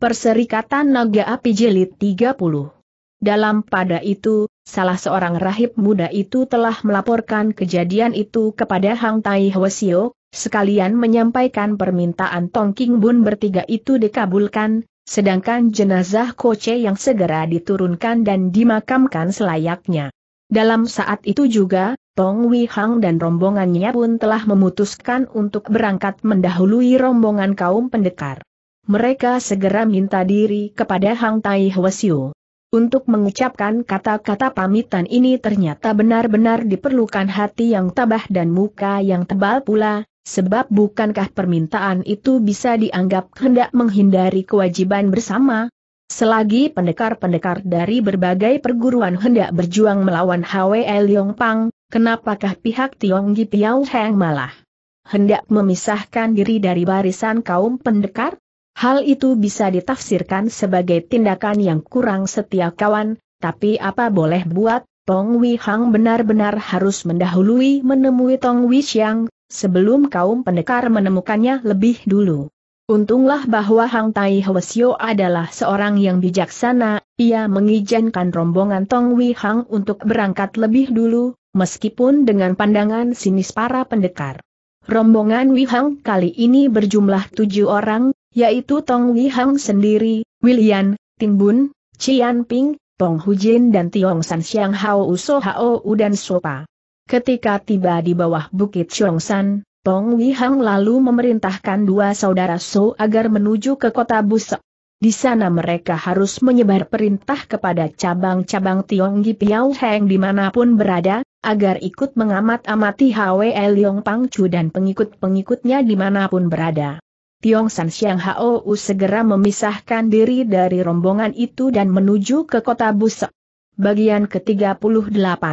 Perserikatan Naga Api Jelit 30. Dalam pada itu, salah seorang rahib muda itu telah melaporkan kejadian itu kepada Hang Tai Hwasio, sekalian menyampaikan permintaan Tong King Bun bertiga itu dikabulkan, sedangkan jenazah Koce yang segera diturunkan dan dimakamkan selayaknya. Dalam saat itu juga, Tong Wei Hang dan rombongannya pun telah memutuskan untuk berangkat mendahului rombongan kaum pendekar mereka segera minta diri kepada Hang Tai Hwasyu. Untuk mengucapkan kata-kata pamitan ini ternyata benar-benar diperlukan hati yang tabah dan muka yang tebal pula, sebab bukankah permintaan itu bisa dianggap hendak menghindari kewajiban bersama, Selagi pendekar-pendekar dari berbagai perguruan hendak berjuang melawan Hwe Liong Pang, kenapakah pihak Tiong Tionggi Piao Heng malah hendak memisahkan diri dari barisan kaum pendekar? Hal itu bisa ditafsirkan sebagai tindakan yang kurang setia kawan, tapi apa boleh buat, Tong Wei Hang benar-benar harus mendahului menemui Tong Wei Xiang, sebelum kaum pendekar menemukannya lebih dulu. Untunglah bahwa Hang Tai Hwasyo adalah seorang yang bijaksana, ia mengizinkan rombongan Tong Wei Hang untuk berangkat lebih dulu, meskipun dengan pandangan sinis para pendekar. Rombongan Wihang kali ini berjumlah tujuh orang, yaitu Tong Wi Hang sendiri, William, Timbun, Cian Ping, Tong Hujin dan Tiong San Xiang Hao Uso Hao U dan Sopa. Ketika tiba di bawah bukit Chong San, Tong Wi Hang lalu memerintahkan dua saudara So agar menuju ke kota Busek. Di sana mereka harus menyebar perintah kepada cabang-cabang Gi Piao Heng dimanapun berada, agar ikut mengamat-amati Hwe Pang Chu dan pengikut-pengikutnya dimanapun berada. Tiong San Hao u segera memisahkan diri dari rombongan itu dan menuju ke kota Busek. Bagian ke-38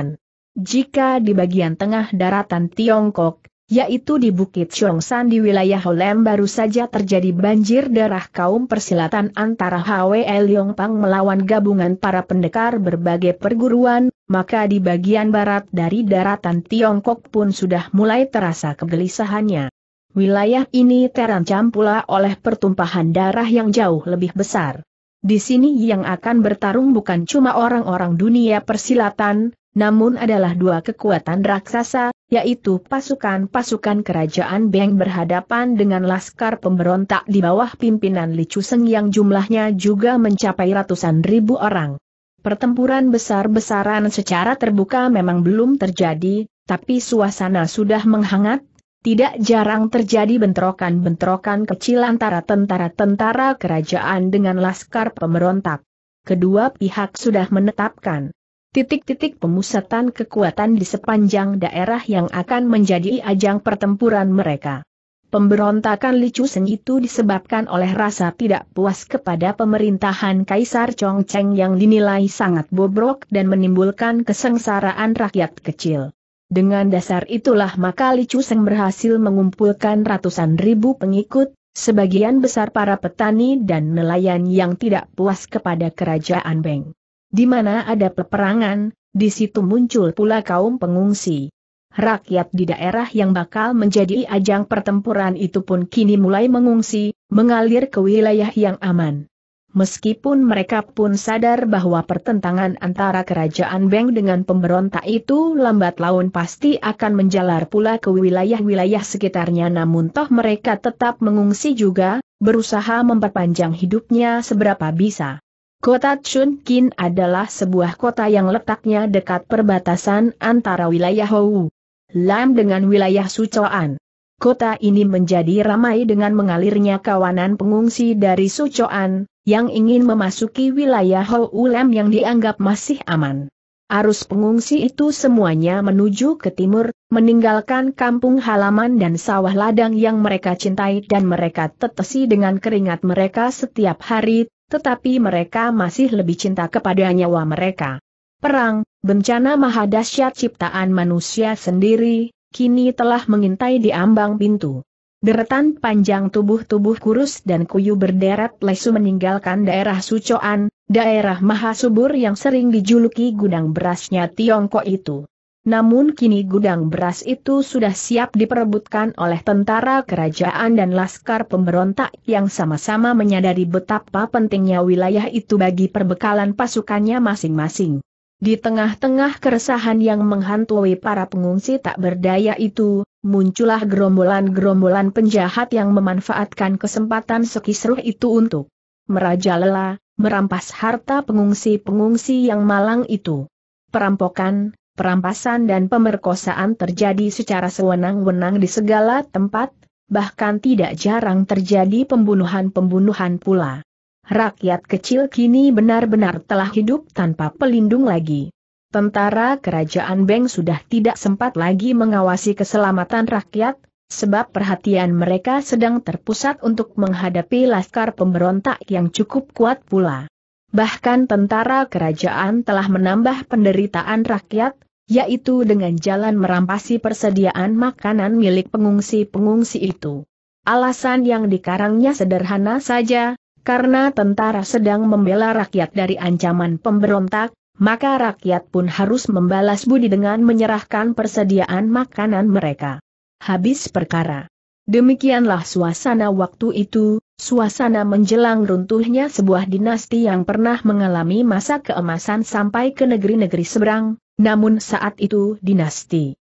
Jika di bagian tengah daratan Tiongkok, yaitu di Bukit San di wilayah Holem baru saja terjadi banjir darah kaum persilatan antara HW Liongpang melawan gabungan para pendekar berbagai perguruan, maka di bagian barat dari daratan Tiongkok pun sudah mulai terasa kegelisahannya. Wilayah ini terancam pula oleh pertumpahan darah yang jauh lebih besar. Di sini yang akan bertarung bukan cuma orang-orang dunia persilatan, namun adalah dua kekuatan raksasa, yaitu pasukan-pasukan kerajaan Beng berhadapan dengan laskar pemberontak di bawah pimpinan Li Chuseng yang jumlahnya juga mencapai ratusan ribu orang. Pertempuran besar-besaran secara terbuka memang belum terjadi, tapi suasana sudah menghangat, tidak jarang terjadi bentrokan-bentrokan kecil antara tentara-tentara kerajaan dengan laskar pemberontak. Kedua pihak sudah menetapkan titik-titik pemusatan kekuatan di sepanjang daerah yang akan menjadi ajang pertempuran mereka. Pemberontakan Licu Sen itu disebabkan oleh rasa tidak puas kepada pemerintahan Kaisar Chongcheng yang dinilai sangat bobrok dan menimbulkan kesengsaraan rakyat kecil. Dengan dasar itulah maka Li Chuseng berhasil mengumpulkan ratusan ribu pengikut, sebagian besar para petani dan nelayan yang tidak puas kepada kerajaan Beng. Di mana ada peperangan, di situ muncul pula kaum pengungsi. Rakyat di daerah yang bakal menjadi ajang pertempuran itu pun kini mulai mengungsi, mengalir ke wilayah yang aman. Meskipun mereka pun sadar bahwa pertentangan antara kerajaan Beng dengan pemberontak itu lambat laun pasti akan menjalar pula ke wilayah-wilayah sekitarnya namun toh mereka tetap mengungsi juga, berusaha memperpanjang hidupnya seberapa bisa. Kota Chunkin adalah sebuah kota yang letaknya dekat perbatasan antara wilayah Hou Lam dengan wilayah Sucoan. Kota ini menjadi ramai dengan mengalirnya kawanan pengungsi dari Sucoan, yang ingin memasuki wilayah Houlem yang dianggap masih aman. Arus pengungsi itu semuanya menuju ke timur, meninggalkan kampung halaman dan sawah ladang yang mereka cintai dan mereka tetesi dengan keringat mereka setiap hari, tetapi mereka masih lebih cinta kepada nyawa mereka. Perang, bencana mahadasyat ciptaan manusia sendiri, kini telah mengintai di ambang pintu. Deretan panjang tubuh-tubuh kurus dan kuyu berderet lesu meninggalkan daerah Sucoan, daerah Mahasubur yang sering dijuluki gudang berasnya Tiongkok itu. Namun kini gudang beras itu sudah siap diperebutkan oleh tentara kerajaan dan laskar pemberontak yang sama-sama menyadari betapa pentingnya wilayah itu bagi perbekalan pasukannya masing-masing. Di tengah-tengah keresahan yang menghantui para pengungsi tak berdaya itu, muncullah gerombolan-gerombolan penjahat yang memanfaatkan kesempatan sekisruh itu untuk merajalela, merampas harta pengungsi-pengungsi yang malang itu. Perampokan, perampasan dan pemerkosaan terjadi secara sewenang-wenang di segala tempat, bahkan tidak jarang terjadi pembunuhan-pembunuhan pula. Rakyat kecil kini benar-benar telah hidup tanpa pelindung lagi tentara kerajaan Beng sudah tidak sempat lagi mengawasi keselamatan rakyat, sebab perhatian mereka sedang terpusat untuk menghadapi laskar pemberontak yang cukup kuat pula. Bahkan tentara kerajaan telah menambah penderitaan rakyat, yaitu dengan jalan merampasi persediaan makanan milik pengungsi-pengungsi itu. Alasan yang dikarangnya sederhana saja, karena tentara sedang membela rakyat dari ancaman pemberontak, maka rakyat pun harus membalas budi dengan menyerahkan persediaan makanan mereka. Habis perkara. Demikianlah suasana waktu itu, suasana menjelang runtuhnya sebuah dinasti yang pernah mengalami masa keemasan sampai ke negeri-negeri seberang, namun saat itu dinasti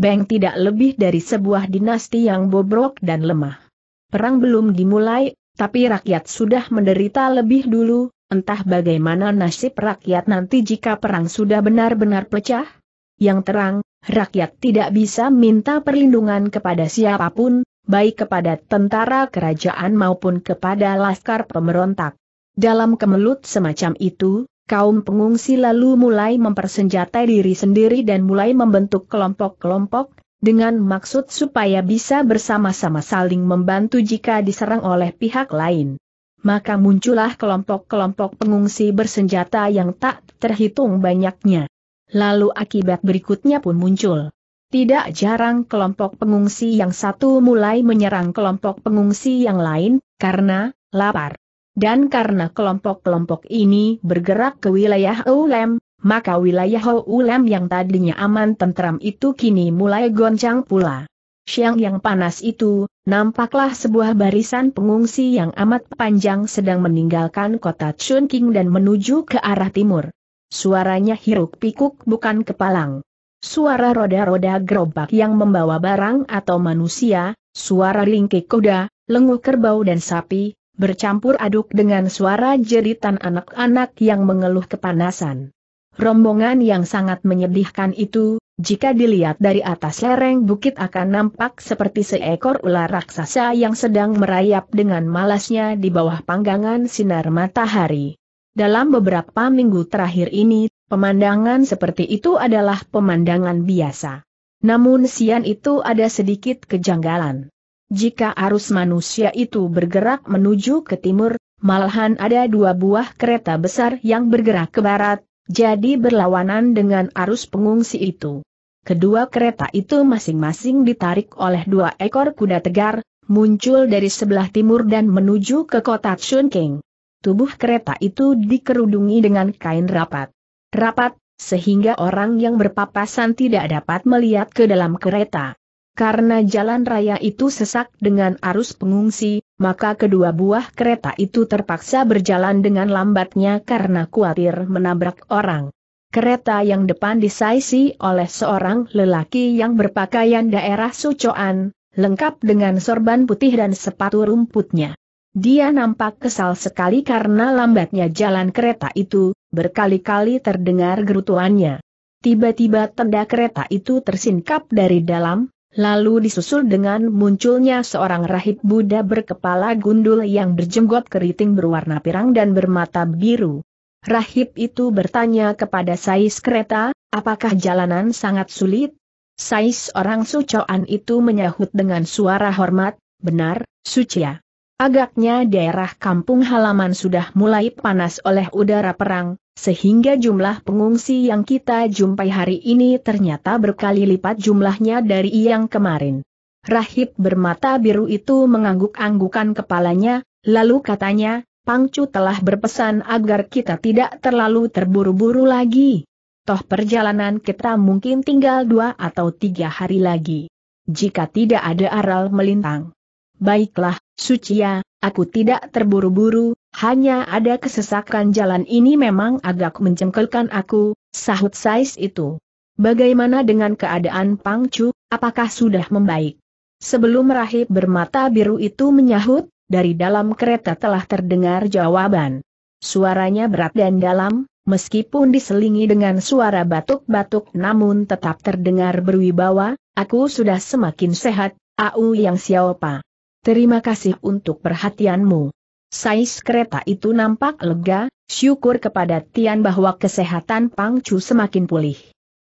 Beng tidak lebih dari sebuah dinasti yang bobrok dan lemah. Perang belum dimulai, tapi rakyat sudah menderita lebih dulu, Entah bagaimana nasib rakyat nanti jika perang sudah benar-benar pecah? Yang terang, rakyat tidak bisa minta perlindungan kepada siapapun, baik kepada tentara kerajaan maupun kepada laskar pemberontak. Dalam kemelut semacam itu, kaum pengungsi lalu mulai mempersenjatai diri sendiri dan mulai membentuk kelompok-kelompok, dengan maksud supaya bisa bersama-sama saling membantu jika diserang oleh pihak lain maka muncullah kelompok-kelompok pengungsi bersenjata yang tak terhitung banyaknya. Lalu akibat berikutnya pun muncul. Tidak jarang kelompok pengungsi yang satu mulai menyerang kelompok pengungsi yang lain, karena lapar. Dan karena kelompok-kelompok ini bergerak ke wilayah Ulem, maka wilayah Ulem yang tadinya aman tentram itu kini mulai goncang pula siang yang panas itu, nampaklah sebuah barisan pengungsi yang amat panjang sedang meninggalkan kota Chunking dan menuju ke arah timur. Suaranya hiruk pikuk bukan kepalang. Suara roda-roda gerobak yang membawa barang atau manusia, suara ringkik kuda, lenguh kerbau dan sapi, bercampur aduk dengan suara jeritan anak-anak yang mengeluh kepanasan. Rombongan yang sangat menyedihkan itu, jika dilihat dari atas lereng bukit akan nampak seperti seekor ular raksasa yang sedang merayap dengan malasnya di bawah panggangan sinar matahari. Dalam beberapa minggu terakhir ini, pemandangan seperti itu adalah pemandangan biasa. Namun sian itu ada sedikit kejanggalan. Jika arus manusia itu bergerak menuju ke timur, malahan ada dua buah kereta besar yang bergerak ke barat, jadi berlawanan dengan arus pengungsi itu. Kedua kereta itu masing-masing ditarik oleh dua ekor kuda tegar, muncul dari sebelah timur dan menuju ke kota Chunking. Tubuh kereta itu dikerudungi dengan kain rapat. Rapat, sehingga orang yang berpapasan tidak dapat melihat ke dalam kereta. Karena jalan raya itu sesak dengan arus pengungsi, maka kedua buah kereta itu terpaksa berjalan dengan lambatnya karena khawatir menabrak orang. Kereta yang depan disaisi oleh seorang lelaki yang berpakaian daerah Sucoan, lengkap dengan sorban putih dan sepatu rumputnya. Dia nampak kesal sekali karena lambatnya jalan kereta itu, berkali-kali terdengar gerutuannya. Tiba-tiba tenda kereta itu tersingkap dari dalam, lalu disusul dengan munculnya seorang rahib Buddha berkepala gundul yang berjenggot keriting berwarna pirang dan bermata biru. Rahib itu bertanya kepada Sais kereta, apakah jalanan sangat sulit? Sais orang sucoan itu menyahut dengan suara hormat, benar, suci ya. Agaknya daerah kampung halaman sudah mulai panas oleh udara perang, sehingga jumlah pengungsi yang kita jumpai hari ini ternyata berkali lipat jumlahnya dari yang kemarin. Rahib bermata biru itu mengangguk-anggukan kepalanya, lalu katanya, Pangcu telah berpesan agar kita tidak terlalu terburu-buru lagi. Toh perjalanan kita mungkin tinggal dua atau tiga hari lagi. Jika tidak ada aral melintang. Baiklah, Sucia, aku tidak terburu-buru, hanya ada kesesakan jalan ini memang agak mencengkelkan aku, sahut Sais itu. Bagaimana dengan keadaan Pangcu, apakah sudah membaik? Sebelum rahib bermata biru itu menyahut, dari dalam kereta telah terdengar jawaban. Suaranya berat dan dalam, meskipun diselingi dengan suara batuk-batuk namun tetap terdengar berwibawa, aku sudah semakin sehat, Au Yang siapa. Terima kasih untuk perhatianmu. Sais kereta itu nampak lega, syukur kepada Tian bahwa kesehatan Pang Chu semakin pulih.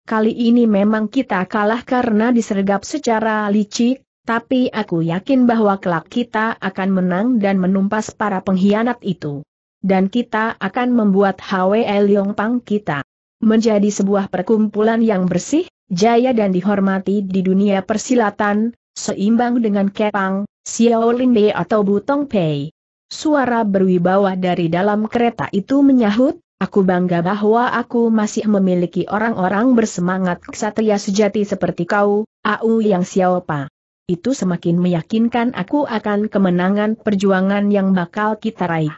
Kali ini memang kita kalah karena disergap secara licik, tapi aku yakin bahwa kelak kita akan menang dan menumpas para pengkhianat itu. Dan kita akan membuat HWL Yongpang kita menjadi sebuah perkumpulan yang bersih, jaya dan dihormati di dunia persilatan, seimbang dengan Kepang, Xiaolin Bei atau Butong Pei. Suara berwibawa dari dalam kereta itu menyahut, aku bangga bahwa aku masih memiliki orang-orang bersemangat ksatria sejati seperti kau, Au Yang Xiao Xiaopa itu semakin meyakinkan aku akan kemenangan perjuangan yang bakal kita raih.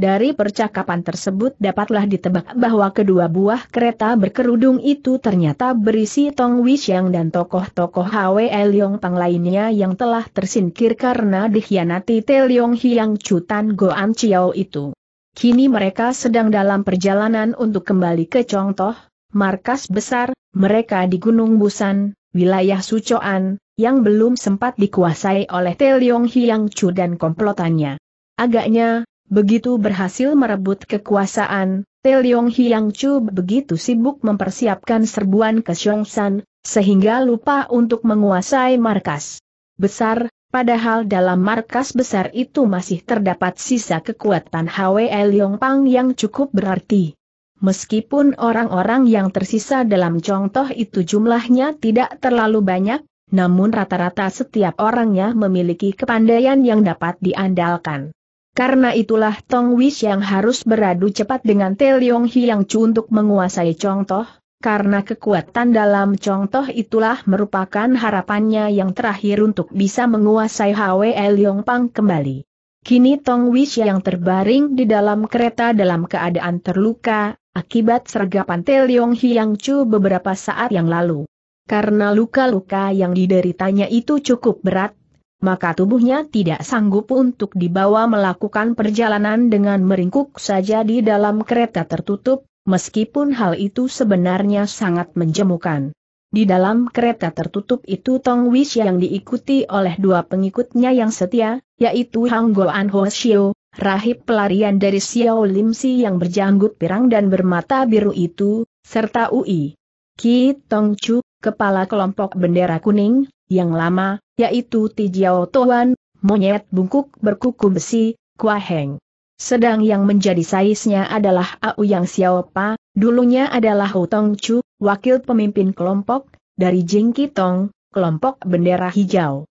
Dari percakapan tersebut dapatlah ditebak bahwa kedua buah kereta berkerudung itu ternyata berisi Tong Wixiang dan tokoh-tokoh HW Leong Pang lainnya yang telah tersingkir karena dikhianati Te Hiang Chutan Goan Chiao itu. Kini mereka sedang dalam perjalanan untuk kembali ke Chongtoh, markas besar, mereka di Gunung Busan, wilayah Sucoan, yang belum sempat dikuasai oleh Te Leong Hiang Chu dan komplotannya. Agaknya, begitu berhasil merebut kekuasaan, Te Leong Hiang Chu begitu sibuk mempersiapkan serbuan ke San, sehingga lupa untuk menguasai markas besar, Padahal dalam markas besar itu masih terdapat sisa kekuatan HWE Pang yang cukup berarti. Meskipun orang-orang yang tersisa dalam contoh itu jumlahnya tidak terlalu banyak, namun rata-rata setiap orangnya memiliki kepandaian yang dapat diandalkan. Karena itulah Tong Wish yang harus beradu cepat dengan Te Leong yang Chu untuk menguasai contoh, karena kekuatan dalam contoh itulah merupakan harapannya yang terakhir untuk bisa menguasai Hwe Leong Pang kembali. Kini Tong Wish yang terbaring di dalam kereta dalam keadaan terluka, akibat sergapan Te Leong yang Chu beberapa saat yang lalu. Karena luka-luka yang dideritanya itu cukup berat, maka tubuhnya tidak sanggup untuk dibawa melakukan perjalanan dengan meringkuk saja di dalam kereta tertutup, meskipun hal itu sebenarnya sangat menjemukan. Di dalam kereta tertutup itu Tong Wish yang diikuti oleh dua pengikutnya yang setia, yaitu Hang Goan Ho Xiu, rahib pelarian dari Xiao Lim Si yang berjanggut pirang dan bermata biru itu, serta Ui. Ki Tong Chu, kepala kelompok bendera kuning, yang lama, yaitu Tijiao Tuan, monyet bungkuk berkuku besi, Kuaheng. Sedang yang menjadi saisnya adalah Au Yang Xiaopa, dulunya adalah Tong Chu, wakil pemimpin kelompok, dari Jing Kitong, kelompok bendera hijau.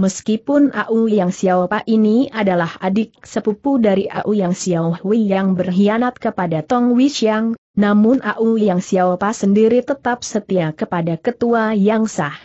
Meskipun Au Yang Xiaopa ini adalah adik sepupu dari Au Yang Xiao Xiaohui yang berkhianat kepada Tong Wishang, namun Au Yang Xiaopa sendiri tetap setia kepada ketua yang sah.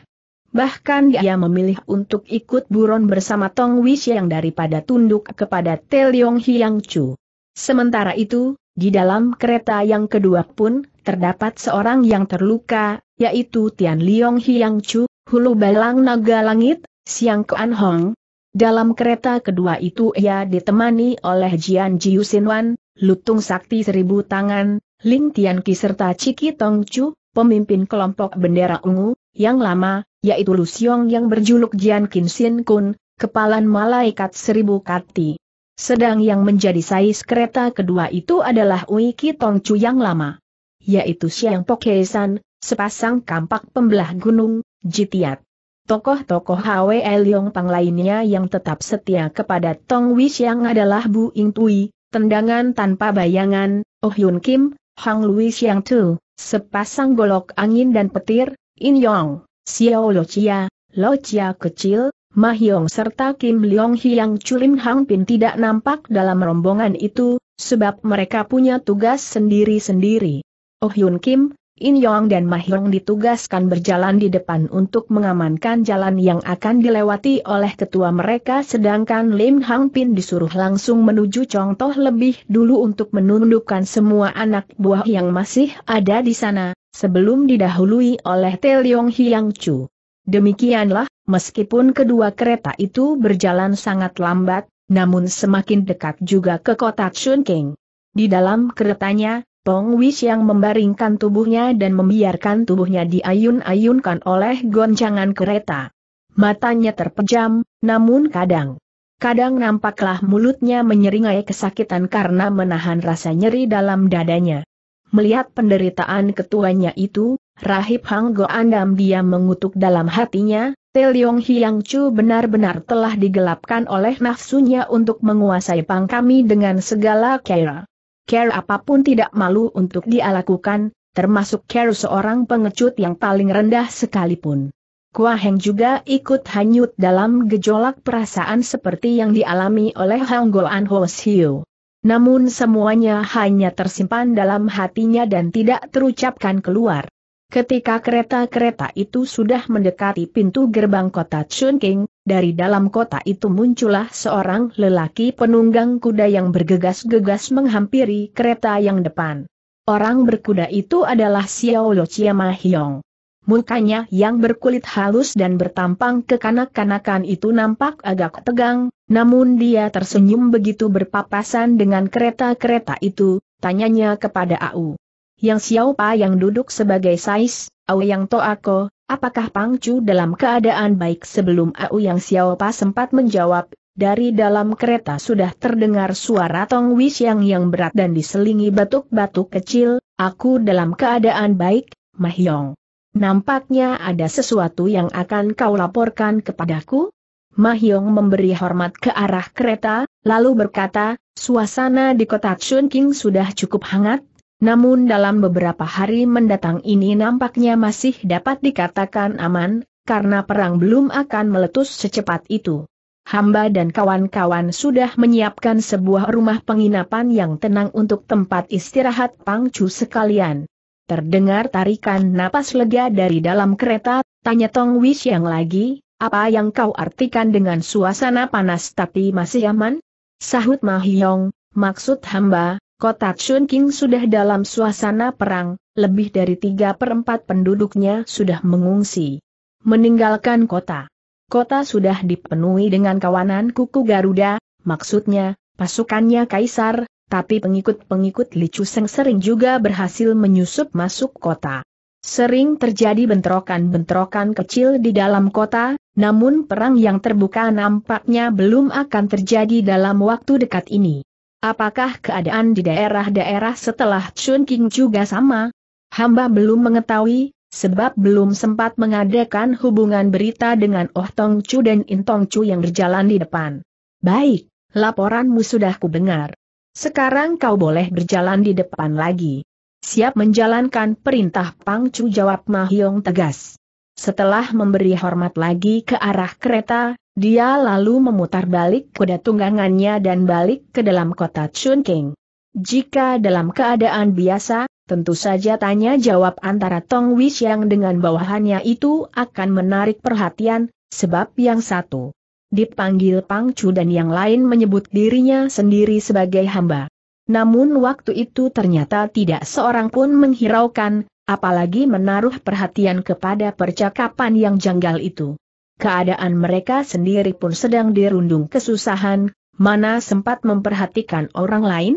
Bahkan dia memilih untuk ikut buron bersama Tong yang daripada tunduk kepada Teliong Hyang Chu. Sementara itu, di dalam kereta yang kedua pun, terdapat seorang yang terluka, yaitu Tian Liong Hyang Chu, Hulu Balang Naga Langit, Siang Kuan Hong. Dalam kereta kedua itu ia ditemani oleh Jian Jiu Wan, Lutung Sakti Seribu Tangan, Ling Tianqi serta Ciki Tongcu, pemimpin kelompok bendera ungu, yang lama, yaitu Lu Xiong yang berjuluk Jian Qin Xin Kun, kepalan malaikat seribu kati. Sedang yang menjadi sais kereta kedua itu adalah Ui Ki Tongcu yang lama, yaitu Xiang Pokesan, sepasang kampak pembelah gunung, Jitiat. Tokoh-tokoh Hwe Liong Pang lainnya yang tetap setia kepada Tong Wish yang adalah Bu Ing Tui, tendangan tanpa bayangan, Oh Yun Kim, Hang Lui yang Tu, sepasang golok angin dan petir, In Yong, Xiao Lo Chia, Lo Chia kecil, Ma serta Kim Leong Hiang Chulim Hang Pin tidak nampak dalam rombongan itu, sebab mereka punya tugas sendiri-sendiri. Oh Yun Kim, In Yong dan Ma Yong ditugaskan berjalan di depan untuk mengamankan jalan yang akan dilewati oleh ketua mereka sedangkan Lim Hang Pin disuruh langsung menuju Chong Toh lebih dulu untuk menundukkan semua anak buah yang masih ada di sana, sebelum didahului oleh Te Leong Hyang Chu. Demikianlah, meskipun kedua kereta itu berjalan sangat lambat, namun semakin dekat juga ke kota King. Di dalam keretanya, Pong Wish yang membaringkan tubuhnya dan membiarkan tubuhnya diayun-ayunkan oleh goncangan kereta. Matanya terpejam, namun kadang. Kadang nampaklah mulutnya menyeringai kesakitan karena menahan rasa nyeri dalam dadanya. Melihat penderitaan ketuanya itu, Rahib Hang Go Andam dia mengutuk dalam hatinya, Teliong Hiang Chu benar-benar telah digelapkan oleh nafsunya untuk menguasai pangkami dengan segala kera care apapun tidak malu untuk dia lakukan, termasuk care seorang pengecut yang paling rendah sekalipun. Kua Heng juga ikut hanyut dalam gejolak perasaan seperti yang dialami oleh Ho Siu. Namun semuanya hanya tersimpan dalam hatinya dan tidak terucapkan keluar. Ketika kereta-kereta itu sudah mendekati pintu gerbang kota Chunking, dari dalam kota itu muncullah seorang lelaki penunggang kuda yang bergegas-gegas menghampiri kereta yang depan. Orang berkuda itu adalah Xiao Lo Chiama Hiong. Mukanya yang berkulit halus dan bertampang kekanak-kanakan itu nampak agak tegang, namun dia tersenyum begitu berpapasan dengan kereta-kereta itu, tanyanya kepada Au. Yang siapa yang duduk sebagai Sais, Au Yang Toako, Apakah Pang Chu dalam keadaan baik sebelum yang Au Xiao Pa sempat menjawab, dari dalam kereta sudah terdengar suara Tong Wish yang yang berat dan diselingi batuk-batuk kecil, aku dalam keadaan baik, Mahyong. Nampaknya ada sesuatu yang akan kau laporkan kepadaku? Mahyong memberi hormat ke arah kereta, lalu berkata, suasana di kota Chun King sudah cukup hangat, namun dalam beberapa hari mendatang ini nampaknya masih dapat dikatakan aman, karena perang belum akan meletus secepat itu. Hamba dan kawan-kawan sudah menyiapkan sebuah rumah penginapan yang tenang untuk tempat istirahat pangcu sekalian. Terdengar tarikan napas lega dari dalam kereta, tanya Tong Wish yang lagi, apa yang kau artikan dengan suasana panas tapi masih aman? Sahut Mahyong, maksud hamba, Kota King sudah dalam suasana perang, lebih dari tiga per 4 penduduknya sudah mengungsi. Meninggalkan kota. Kota sudah dipenuhi dengan kawanan kuku Garuda, maksudnya, pasukannya Kaisar, tapi pengikut-pengikut Li Seng sering juga berhasil menyusup masuk kota. Sering terjadi bentrokan-bentrokan kecil di dalam kota, namun perang yang terbuka nampaknya belum akan terjadi dalam waktu dekat ini. Apakah keadaan di daerah-daerah setelah Chun King juga sama? Hamba belum mengetahui, sebab belum sempat mengadakan hubungan berita dengan Oh Tong Chu dan In Tong Chu yang berjalan di depan. Baik, laporanmu sudah kudengar. Sekarang kau boleh berjalan di depan lagi. Siap menjalankan perintah Pang Chu jawab Mahyong tegas. Setelah memberi hormat lagi ke arah kereta, dia lalu memutar balik kuda tunggangannya dan balik ke dalam kota Chunking. Jika dalam keadaan biasa, tentu saja tanya jawab antara Tong yang dengan bawahannya itu akan menarik perhatian, sebab yang satu dipanggil Pang Chu dan yang lain menyebut dirinya sendiri sebagai hamba. Namun waktu itu ternyata tidak seorang pun menghiraukan, apalagi menaruh perhatian kepada percakapan yang janggal itu keadaan mereka sendiri pun sedang dirundung kesusahan, mana sempat memperhatikan orang lain?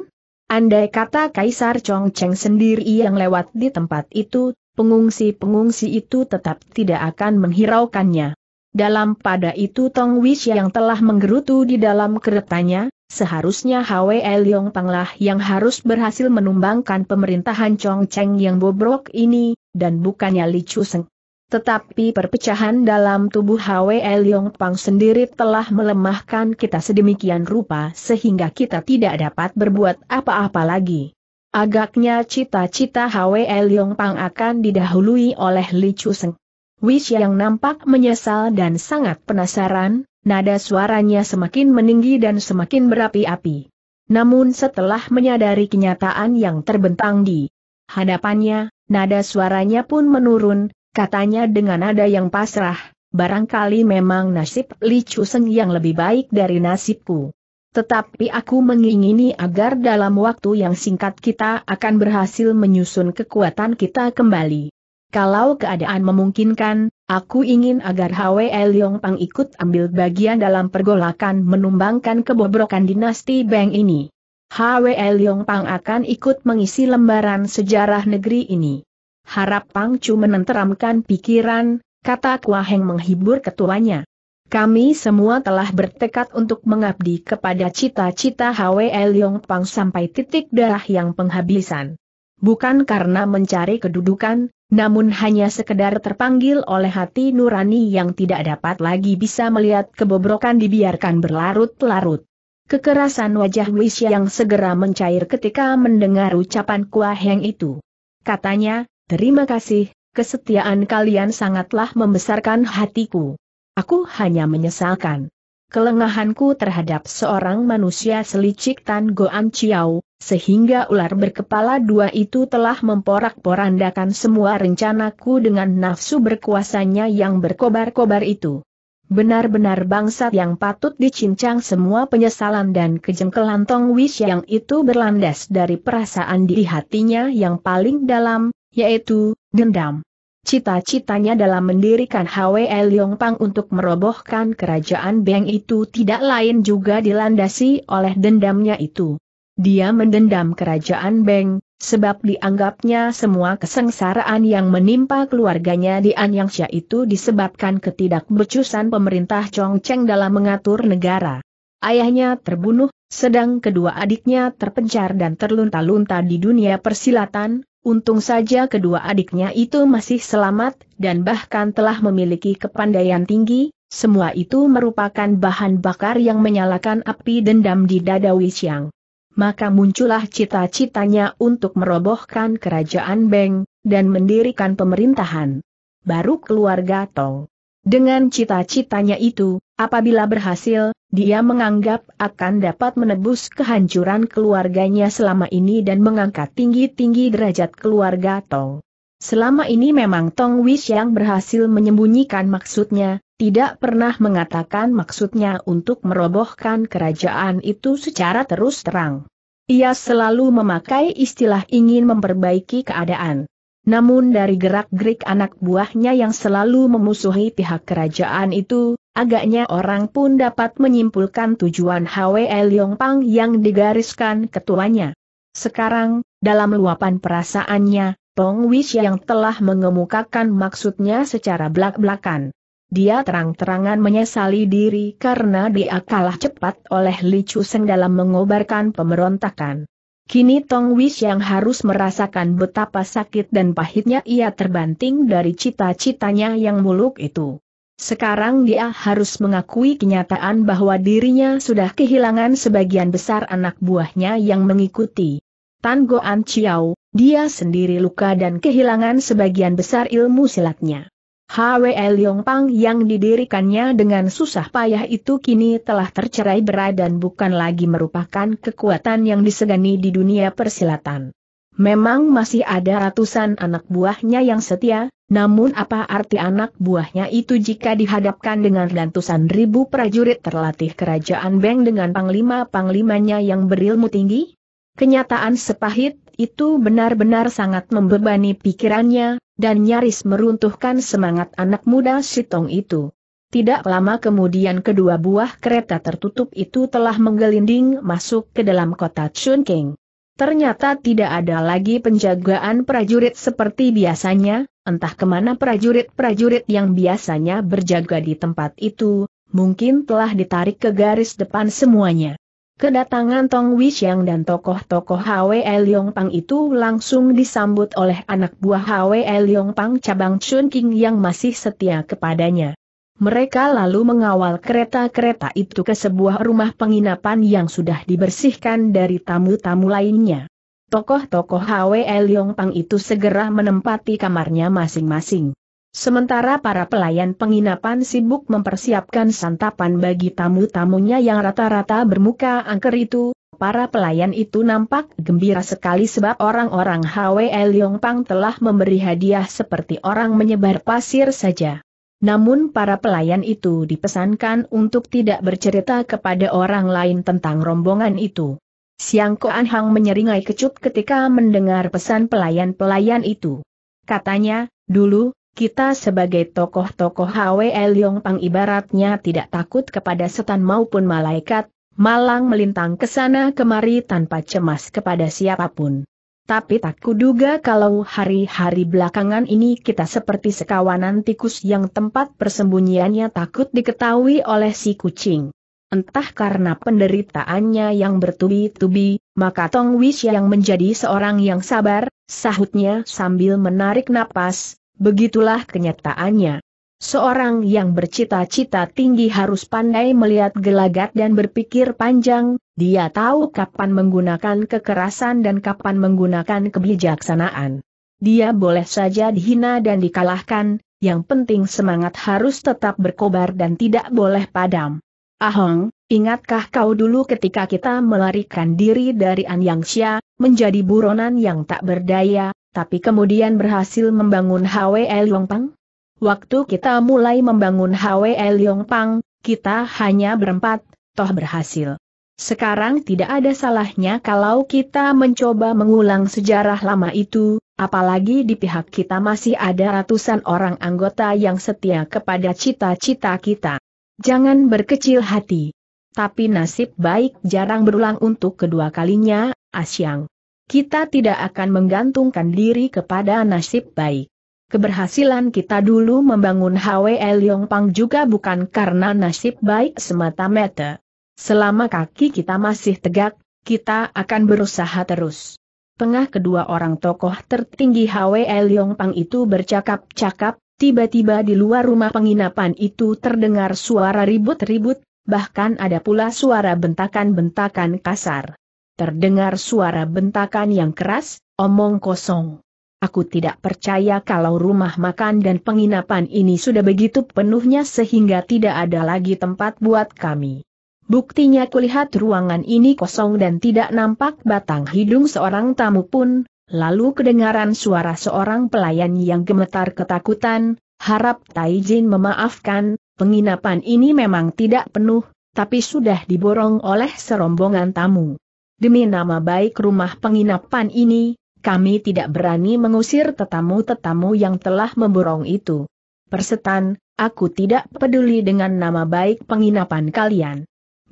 Andai kata Kaisar Chong Cheng sendiri yang lewat di tempat itu, pengungsi-pengungsi itu tetap tidak akan menghiraukannya. Dalam pada itu Tong Wish yang telah menggerutu di dalam keretanya, seharusnya Hwe Leong Panglah yang harus berhasil menumbangkan pemerintahan Chong Cheng yang bobrok ini, dan bukannya Li Chu Seng. Tetapi perpecahan dalam tubuh Hwe Leong Pang sendiri telah melemahkan kita sedemikian rupa sehingga kita tidak dapat berbuat apa-apa lagi. Agaknya cita-cita Hwe Leong Pang akan didahului oleh Li Chu Seng. Wish yang nampak menyesal dan sangat penasaran, nada suaranya semakin meninggi dan semakin berapi-api. Namun setelah menyadari kenyataan yang terbentang di hadapannya, nada suaranya pun menurun, katanya dengan nada yang pasrah, barangkali memang nasib Li Chuseng yang lebih baik dari nasibku. Tetapi aku mengingini agar dalam waktu yang singkat kita akan berhasil menyusun kekuatan kita kembali. Kalau keadaan memungkinkan, aku ingin agar Hwe Leong Pang ikut ambil bagian dalam pergolakan menumbangkan kebobrokan dinasti Bang ini. Hwe Leong Pang akan ikut mengisi lembaran sejarah negeri ini. Harap Pangcu menenteramkan pikiran, kata Kuaheng menghibur ketuanya. Kami semua telah bertekad untuk mengabdi kepada cita-cita Yong Pang sampai titik darah yang penghabisan. Bukan karena mencari kedudukan, namun hanya sekedar terpanggil oleh hati nurani yang tidak dapat lagi bisa melihat kebobrokan dibiarkan berlarut-larut. Kekerasan wajah Wisya yang segera mencair ketika mendengar ucapan Kuaheng itu. Katanya, Terima kasih, kesetiaan kalian sangatlah membesarkan hatiku. Aku hanya menyesalkan kelengahanku terhadap seorang manusia selicik Tan Goan Chiao, sehingga ular berkepala dua itu telah memporak-porandakan semua rencanaku dengan nafsu berkuasanya yang berkobar-kobar itu. Benar-benar bangsat yang patut dicincang semua penyesalan dan kejengkelan Tong Wish yang itu berlandas dari perasaan di hatinya yang paling dalam, yaitu dendam. Cita-citanya dalam mendirikan HWL Pang untuk merobohkan kerajaan Beng itu tidak lain juga dilandasi oleh dendamnya itu. Dia mendendam kerajaan Beng, sebab dianggapnya semua kesengsaraan yang menimpa keluarganya di Anyangsha itu disebabkan ketidakbecusan pemerintah Chongcheng dalam mengatur negara. Ayahnya terbunuh, sedang kedua adiknya terpencar dan terlunta-lunta di dunia persilatan, Untung saja kedua adiknya itu masih selamat, dan bahkan telah memiliki kepandaian tinggi, semua itu merupakan bahan bakar yang menyalakan api dendam di dada Wisyang. Maka muncullah cita-citanya untuk merobohkan kerajaan Beng, dan mendirikan pemerintahan. Baru keluarga Tong. Dengan cita-citanya itu, apabila berhasil, dia menganggap akan dapat menebus kehancuran keluarganya selama ini dan mengangkat tinggi-tinggi derajat keluarga Tong. Selama ini memang Tong Wish yang berhasil menyembunyikan maksudnya, tidak pernah mengatakan maksudnya untuk merobohkan kerajaan itu secara terus terang. Ia selalu memakai istilah ingin memperbaiki keadaan. Namun dari gerak-gerik anak buahnya yang selalu memusuhi pihak kerajaan itu, Agaknya orang pun dapat menyimpulkan tujuan Hwe Pang yang digariskan ketuanya. Sekarang, dalam luapan perasaannya, Pong Wish yang telah mengemukakan maksudnya secara belak-belakan. Dia terang-terangan menyesali diri karena dia kalah cepat oleh Li Seng dalam mengobarkan pemberontakan. Kini Tong Wish yang harus merasakan betapa sakit dan pahitnya ia terbanting dari cita-citanya yang muluk itu. Sekarang dia harus mengakui kenyataan bahwa dirinya sudah kehilangan sebagian besar anak buahnya yang mengikuti. Tan Goan Chiao, dia sendiri luka dan kehilangan sebagian besar ilmu silatnya. HWE Pang yang didirikannya dengan susah payah itu kini telah tercerai berai dan bukan lagi merupakan kekuatan yang disegani di dunia persilatan. Memang masih ada ratusan anak buahnya yang setia, namun apa arti anak buahnya itu jika dihadapkan dengan ratusan ribu prajurit terlatih kerajaan Beng dengan panglima-panglimanya yang berilmu tinggi? Kenyataan sepahit itu benar-benar sangat membebani pikirannya, dan nyaris meruntuhkan semangat anak muda Sitong itu. Tidak lama kemudian kedua buah kereta tertutup itu telah menggelinding masuk ke dalam kota Chunking. Ternyata tidak ada lagi penjagaan prajurit seperti biasanya, entah kemana prajurit-prajurit yang biasanya berjaga di tempat itu, mungkin telah ditarik ke garis depan semuanya. Kedatangan Tong Wixiang dan tokoh-tokoh Hwe Liongpang itu langsung disambut oleh anak buah Hwe Liongpang cabang Chun King yang masih setia kepadanya. Mereka lalu mengawal kereta-kereta itu ke sebuah rumah penginapan yang sudah dibersihkan dari tamu-tamu lainnya. Tokoh-tokoh HW Leong Pang itu segera menempati kamarnya masing-masing. Sementara para pelayan penginapan sibuk mempersiapkan santapan bagi tamu-tamunya yang rata-rata bermuka angker itu, para pelayan itu nampak gembira sekali sebab orang-orang HW Leong Pang telah memberi hadiah seperti orang menyebar pasir saja. Namun para pelayan itu dipesankan untuk tidak bercerita kepada orang lain tentang rombongan itu. Siang Koan Hang menyeringai kecup ketika mendengar pesan pelayan-pelayan itu. Katanya, dulu, kita sebagai tokoh-tokoh HWL Yong Pang ibaratnya tidak takut kepada setan maupun malaikat, malang melintang ke sana kemari tanpa cemas kepada siapapun. Tapi tak kuduga kalau hari-hari belakangan ini kita seperti sekawanan tikus yang tempat persembunyiannya takut diketahui oleh si kucing. Entah karena penderitaannya yang bertubi-tubi, maka Tong Wish yang menjadi seorang yang sabar, sahutnya sambil menarik napas, begitulah kenyataannya. Seorang yang bercita-cita tinggi harus pandai melihat gelagat dan berpikir panjang, dia tahu kapan menggunakan kekerasan dan kapan menggunakan kebijaksanaan. Dia boleh saja dihina dan dikalahkan, yang penting semangat harus tetap berkobar dan tidak boleh padam. Ahong, ingatkah kau dulu ketika kita melarikan diri dari Anyangsha, menjadi buronan yang tak berdaya, tapi kemudian berhasil membangun HWL Yongpang? Waktu kita mulai membangun Hwe Pang, kita hanya berempat, toh berhasil. Sekarang tidak ada salahnya kalau kita mencoba mengulang sejarah lama itu, apalagi di pihak kita masih ada ratusan orang anggota yang setia kepada cita-cita kita. Jangan berkecil hati. Tapi nasib baik jarang berulang untuk kedua kalinya, Asyang. Ah kita tidak akan menggantungkan diri kepada nasib baik. Keberhasilan kita dulu membangun HWL Pang juga bukan karena nasib baik semata-mata. Selama kaki kita masih tegak, kita akan berusaha terus. Tengah kedua orang tokoh tertinggi HWL Pang itu bercakap-cakap, tiba-tiba di luar rumah penginapan itu terdengar suara ribut-ribut, bahkan ada pula suara bentakan-bentakan kasar. Terdengar suara bentakan yang keras, omong kosong. Aku tidak percaya kalau rumah makan dan penginapan ini sudah begitu penuhnya sehingga tidak ada lagi tempat buat kami. Buktinya kulihat ruangan ini kosong dan tidak nampak batang hidung seorang tamu pun, lalu kedengaran suara seorang pelayan yang gemetar ketakutan, harap Taijin memaafkan, penginapan ini memang tidak penuh, tapi sudah diborong oleh serombongan tamu. Demi nama baik rumah penginapan ini, kami tidak berani mengusir tetamu-tetamu yang telah memborong itu. Persetan, aku tidak peduli dengan nama baik penginapan kalian.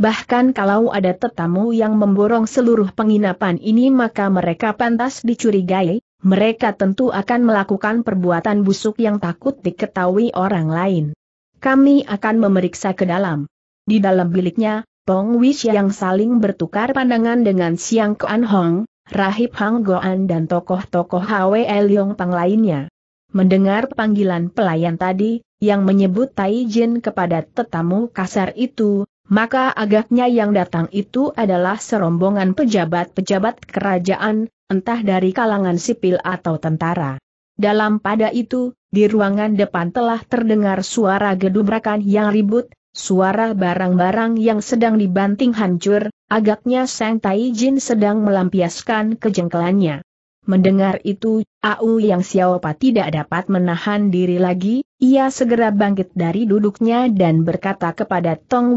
Bahkan kalau ada tetamu yang memborong seluruh penginapan ini maka mereka pantas dicurigai, mereka tentu akan melakukan perbuatan busuk yang takut diketahui orang lain. Kami akan memeriksa ke dalam. Di dalam biliknya, Pong Wish yang saling bertukar pandangan dengan Siang Kuan Hong, Rahib Hang Goan dan tokoh-tokoh Hwe Leong Pang lainnya. Mendengar panggilan pelayan tadi, yang menyebut Tai Jin kepada tetamu kasar itu, maka agaknya yang datang itu adalah serombongan pejabat-pejabat kerajaan, entah dari kalangan sipil atau tentara. Dalam pada itu, di ruangan depan telah terdengar suara gedubrakan yang ribut, Suara barang-barang yang sedang dibanting hancur, agaknya Sang Tai Jin sedang melampiaskan kejengkelannya. Mendengar itu, Au Yang Xiaopa tidak dapat menahan diri lagi, ia segera bangkit dari duduknya dan berkata kepada Tong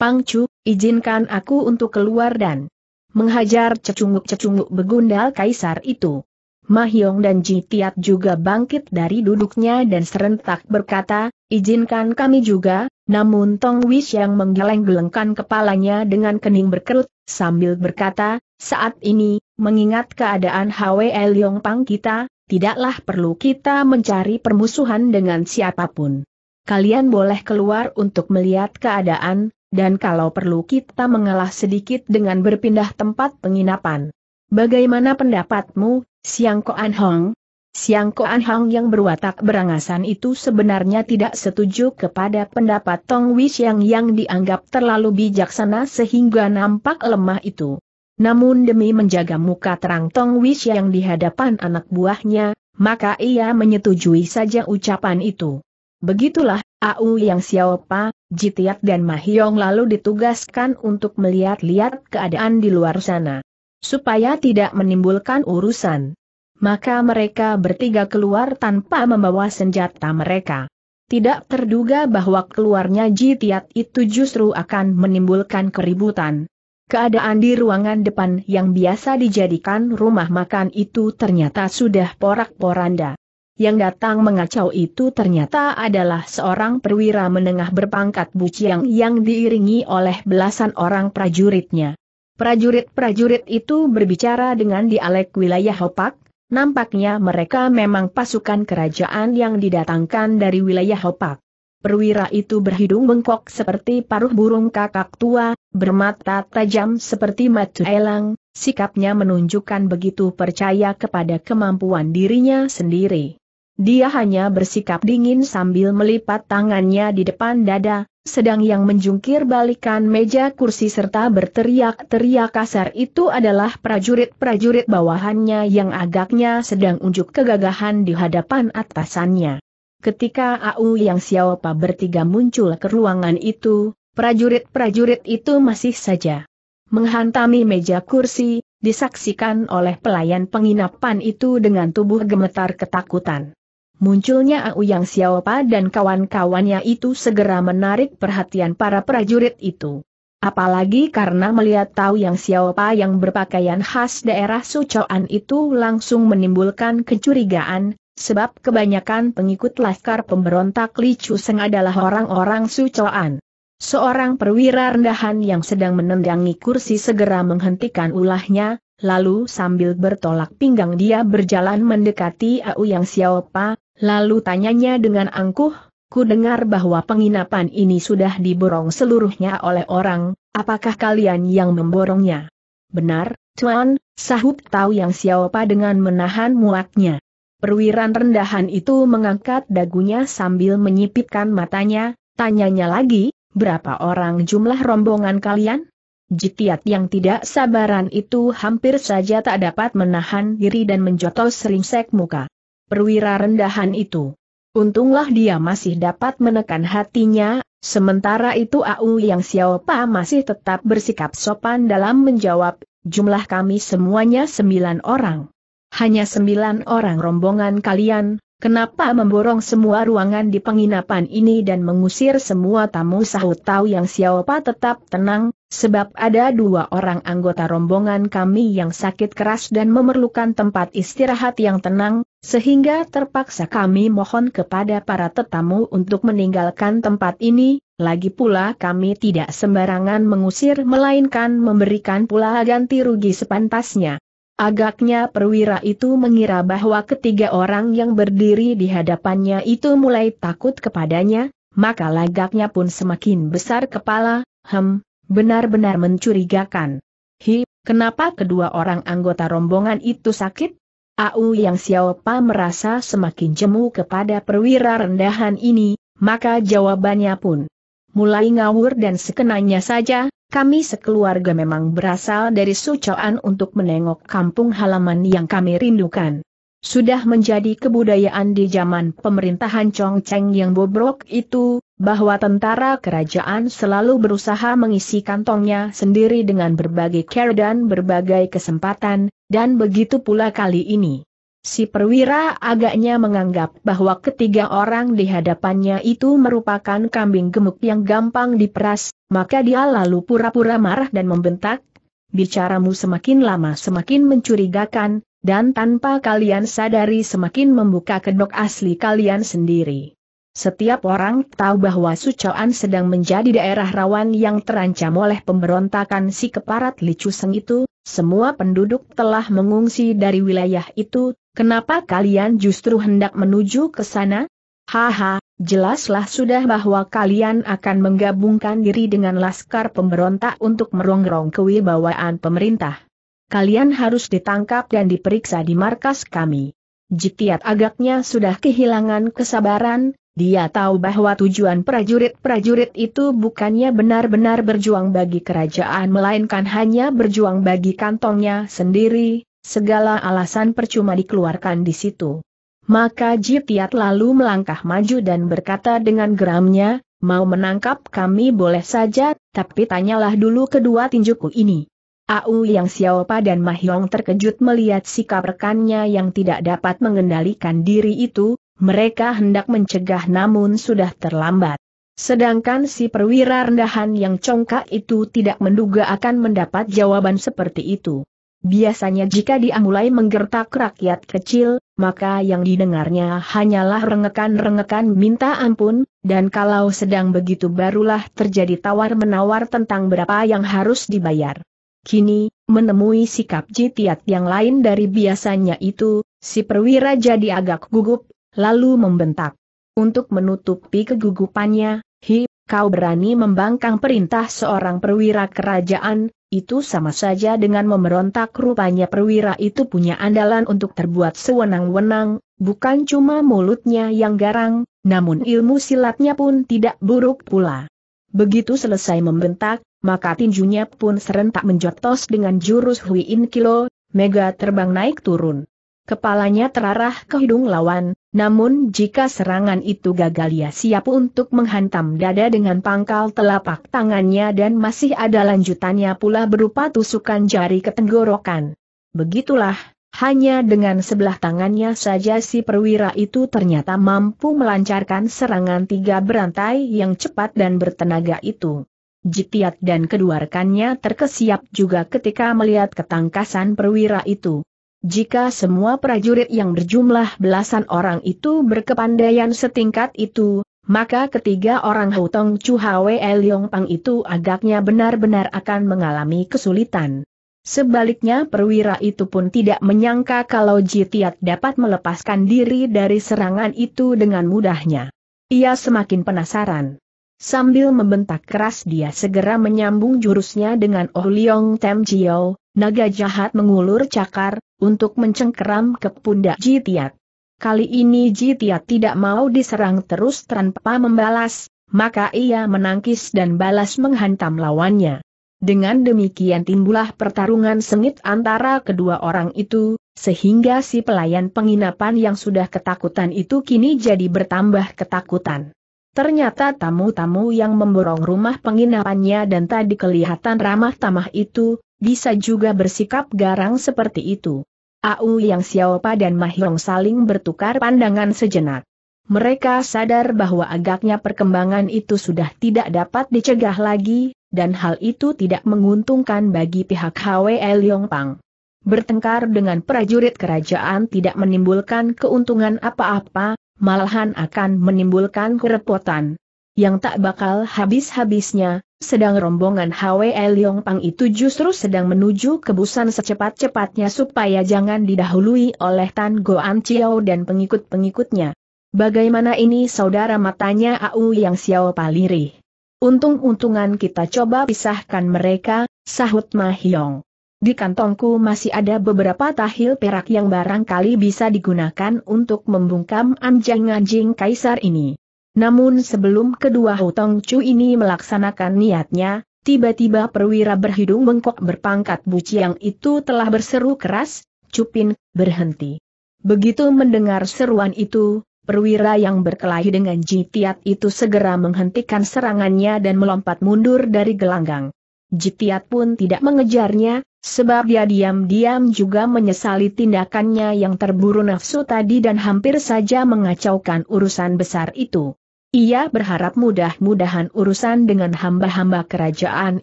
Pang Chu, izinkan aku untuk keluar dan menghajar cecunguk-cecunguk begundal kaisar itu. Mahyong dan Ji juga bangkit dari duduknya dan serentak berkata, izinkan kami juga, namun Tong Wish yang menggeleng-gelengkan kepalanya dengan kening berkerut, sambil berkata, saat ini, mengingat keadaan Hwe Yong Pang kita, tidaklah perlu kita mencari permusuhan dengan siapapun. Kalian boleh keluar untuk melihat keadaan, dan kalau perlu kita mengalah sedikit dengan berpindah tempat penginapan. Bagaimana pendapatmu, Siang Koan Hong, Siang Koan Hong yang berwatak berangasan itu sebenarnya tidak setuju kepada pendapat Tong Wis yang dianggap terlalu bijaksana sehingga nampak lemah itu. Namun demi menjaga muka terang Tong yang di hadapan anak buahnya, maka ia menyetujui saja ucapan itu. Begitulah, Au Yang Xiaopa, Jitiat dan Mahyong lalu ditugaskan untuk melihat-lihat keadaan di luar sana supaya tidak menimbulkan urusan. Maka mereka bertiga keluar tanpa membawa senjata mereka. Tidak terduga bahwa keluarnya Jitiat itu justru akan menimbulkan keributan. Keadaan di ruangan depan yang biasa dijadikan rumah makan itu ternyata sudah porak-poranda. Yang datang mengacau itu ternyata adalah seorang perwira menengah berpangkat buciang yang diiringi oleh belasan orang prajuritnya. Prajurit-prajurit itu berbicara dengan dialek wilayah Hopak, nampaknya mereka memang pasukan kerajaan yang didatangkan dari wilayah Hopak. Perwira itu berhidung bengkok seperti paruh burung kakak tua, bermata tajam seperti mata elang, sikapnya menunjukkan begitu percaya kepada kemampuan dirinya sendiri. Dia hanya bersikap dingin sambil melipat tangannya di depan dada, sedang yang menjungkir balikan meja kursi serta berteriak-teriak kasar itu adalah prajurit-prajurit bawahannya yang agaknya sedang unjuk kegagahan di hadapan atasannya. Ketika Au Yang Xiaopa bertiga muncul ke ruangan itu, prajurit-prajurit itu masih saja menghantami meja kursi, disaksikan oleh pelayan penginapan itu dengan tubuh gemetar ketakutan. Munculnya Au Yang Xiaopa dan kawan-kawannya itu segera menarik perhatian para prajurit itu. Apalagi karena melihat Tau Yang Xiaopa yang berpakaian khas daerah Sucoan itu langsung menimbulkan kecurigaan, sebab kebanyakan pengikut laskar pemberontak Li Chuseng adalah orang-orang Sucoan. Seorang perwira rendahan yang sedang menendangi kursi segera menghentikan ulahnya, lalu sambil bertolak pinggang dia berjalan mendekati Au Yang Xiaopa, Lalu tanyanya dengan angkuh, ku dengar bahwa penginapan ini sudah diborong seluruhnya oleh orang, apakah kalian yang memborongnya? Benar, Tuan, sahut tahu yang siapa dengan menahan muaknya. Perwiran rendahan itu mengangkat dagunya sambil menyipitkan matanya, tanyanya lagi, berapa orang jumlah rombongan kalian? Jitiat yang tidak sabaran itu hampir saja tak dapat menahan diri dan menjotos seringsek muka perwira rendahan itu. Untunglah dia masih dapat menekan hatinya, sementara itu Aung yang Xiaopa masih tetap bersikap sopan dalam menjawab, jumlah kami semuanya sembilan orang. Hanya sembilan orang rombongan kalian, Kenapa memborong semua ruangan di penginapan ini dan mengusir semua tamu sahut tahu yang siapa tetap tenang, sebab ada dua orang anggota rombongan kami yang sakit keras dan memerlukan tempat istirahat yang tenang, sehingga terpaksa kami mohon kepada para tetamu untuk meninggalkan tempat ini, lagi pula kami tidak sembarangan mengusir melainkan memberikan pula ganti rugi sepantasnya. Agaknya perwira itu mengira bahwa ketiga orang yang berdiri di hadapannya itu mulai takut kepadanya, maka lagaknya pun semakin besar kepala, hem, benar-benar mencurigakan. Hi, kenapa kedua orang anggota rombongan itu sakit? Au yang siapa merasa semakin jemu kepada perwira rendahan ini, maka jawabannya pun mulai ngawur dan sekenanya saja, kami sekeluarga memang berasal dari Sucoan untuk menengok kampung halaman yang kami rindukan. Sudah menjadi kebudayaan di zaman pemerintahan Chong Cheng yang bobrok itu, bahwa tentara kerajaan selalu berusaha mengisi kantongnya sendiri dengan berbagai care dan berbagai kesempatan, dan begitu pula kali ini. Si perwira agaknya menganggap bahwa ketiga orang di hadapannya itu merupakan kambing gemuk yang gampang diperas, maka dia lalu pura-pura marah dan membentak, Bicaramu semakin lama semakin mencurigakan, dan tanpa kalian sadari semakin membuka kedok asli kalian sendiri. Setiap orang tahu bahwa Sucoan sedang menjadi daerah rawan yang terancam oleh pemberontakan si keparat Licu Seng itu, semua penduduk telah mengungsi dari wilayah itu, kenapa kalian justru hendak menuju ke sana? Haha, jelaslah sudah bahwa kalian akan menggabungkan diri dengan laskar pemberontak untuk merongrong kewibawaan pemerintah. Kalian harus ditangkap dan diperiksa di markas kami. Jitiat agaknya sudah kehilangan kesabaran, dia tahu bahwa tujuan prajurit-prajurit itu bukannya benar-benar berjuang bagi kerajaan melainkan hanya berjuang bagi kantongnya sendiri, Segala alasan percuma dikeluarkan di situ. Maka Jitiat lalu melangkah maju dan berkata dengan geramnya, mau menangkap kami boleh saja, tapi tanyalah dulu kedua tinjuku ini. Au Yang Xiaopa dan Mahyong terkejut melihat sikap rekannya yang tidak dapat mengendalikan diri itu, mereka hendak mencegah namun sudah terlambat. Sedangkan si perwira rendahan yang congkak itu tidak menduga akan mendapat jawaban seperti itu. Biasanya jika dia mulai menggertak rakyat kecil, maka yang didengarnya hanyalah rengekan-rengekan minta ampun, dan kalau sedang begitu barulah terjadi tawar-menawar tentang berapa yang harus dibayar. Kini, menemui sikap jitiat yang lain dari biasanya itu, si perwira jadi agak gugup, lalu membentak. Untuk menutupi kegugupannya, Hi kau berani membangkang perintah seorang perwira kerajaan, itu sama saja dengan memberontak rupanya perwira itu punya andalan untuk terbuat sewenang-wenang, bukan cuma mulutnya yang garang, namun ilmu silatnya pun tidak buruk pula. Begitu selesai membentak, maka tinjunya pun serentak menjotos dengan jurus hui in Kilo, mega terbang naik turun. Kepalanya terarah ke hidung lawan, namun jika serangan itu gagal ia siap untuk menghantam dada dengan pangkal telapak tangannya dan masih ada lanjutannya pula berupa tusukan jari ke tenggorokan. Begitulah, hanya dengan sebelah tangannya saja si perwira itu ternyata mampu melancarkan serangan tiga berantai yang cepat dan bertenaga itu. Jitiat dan kedua rekannya terkesiap juga ketika melihat ketangkasan perwira itu. Jika semua prajurit yang berjumlah belasan orang itu berkepandaian setingkat itu, maka ketiga orang Hutong Chu Hwe Leong Pang itu agaknya benar-benar akan mengalami kesulitan. Sebaliknya perwira itu pun tidak menyangka kalau Jitiat dapat melepaskan diri dari serangan itu dengan mudahnya. Ia semakin penasaran. Sambil membentak keras dia segera menyambung jurusnya dengan Oh Leong Tem Jiao, naga jahat mengulur cakar, untuk mencengkeram ke pundak Jitiat. Kali ini Jitiat tidak mau diserang terus tanpa membalas, maka ia menangkis dan balas menghantam lawannya. Dengan demikian timbullah pertarungan sengit antara kedua orang itu, sehingga si pelayan penginapan yang sudah ketakutan itu kini jadi bertambah ketakutan. Ternyata tamu-tamu yang memborong rumah penginapannya dan tadi kelihatan ramah tamah itu, bisa juga bersikap garang seperti itu. Au Yang Xiaopa dan Mahyong saling bertukar pandangan sejenak. Mereka sadar bahwa agaknya perkembangan itu sudah tidak dapat dicegah lagi, dan hal itu tidak menguntungkan bagi pihak HWE Pang. Bertengkar dengan prajurit kerajaan tidak menimbulkan keuntungan apa-apa, malahan akan menimbulkan kerepotan. Yang tak bakal habis-habisnya, sedang rombongan Hwe Yong Pang itu justru sedang menuju ke Busan secepat-cepatnya supaya jangan didahului oleh Tan Go An Chiao dan pengikut-pengikutnya. Bagaimana ini saudara matanya Au Yang Xiao paliri? Untung-untungan kita coba pisahkan mereka, sahut Hiong. Di kantongku masih ada beberapa tahil perak yang barangkali bisa digunakan untuk membungkam anjing-anjing kaisar ini. Namun sebelum kedua Hutong Chu ini melaksanakan niatnya, tiba-tiba perwira berhidung bengkok berpangkat buciang itu telah berseru keras, Cupin, berhenti. Begitu mendengar seruan itu, perwira yang berkelahi dengan Jitiat itu segera menghentikan serangannya dan melompat mundur dari gelanggang. Jitiat pun tidak mengejarnya, Sebab dia diam-diam juga menyesali tindakannya yang terburu nafsu tadi dan hampir saja mengacaukan urusan besar itu. Ia berharap mudah-mudahan urusan dengan hamba-hamba kerajaan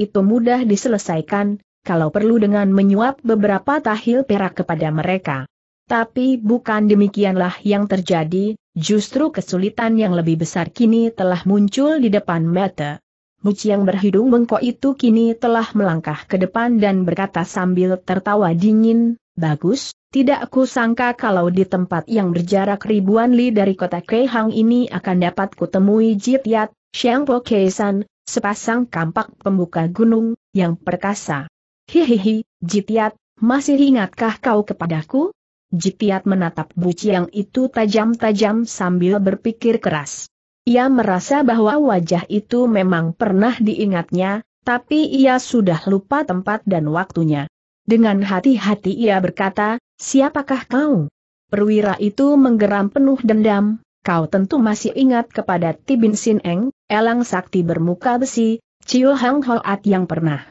itu mudah diselesaikan, kalau perlu dengan menyuap beberapa tahil perak kepada mereka. Tapi bukan demikianlah yang terjadi, justru kesulitan yang lebih besar kini telah muncul di depan mata yang berhidung bengkok itu kini telah melangkah ke depan dan berkata sambil tertawa dingin, Bagus, tidak aku sangka kalau di tempat yang berjarak ribuan li dari kota Keihang ini akan dapat kutemui Jit Yat, Xiang Po Kesan, sepasang kampak pembuka gunung, yang perkasa. Hihihi, Jitiat, masih ingatkah kau kepadaku? Jitiat menatap buciang itu tajam-tajam sambil berpikir keras. Ia merasa bahwa wajah itu memang pernah diingatnya, tapi ia sudah lupa tempat dan waktunya. Dengan hati-hati ia berkata, siapakah kau? Perwira itu menggeram penuh dendam, kau tentu masih ingat kepada Tibin Sin Eng, elang sakti bermuka besi, Chiu Hang Hoat yang pernah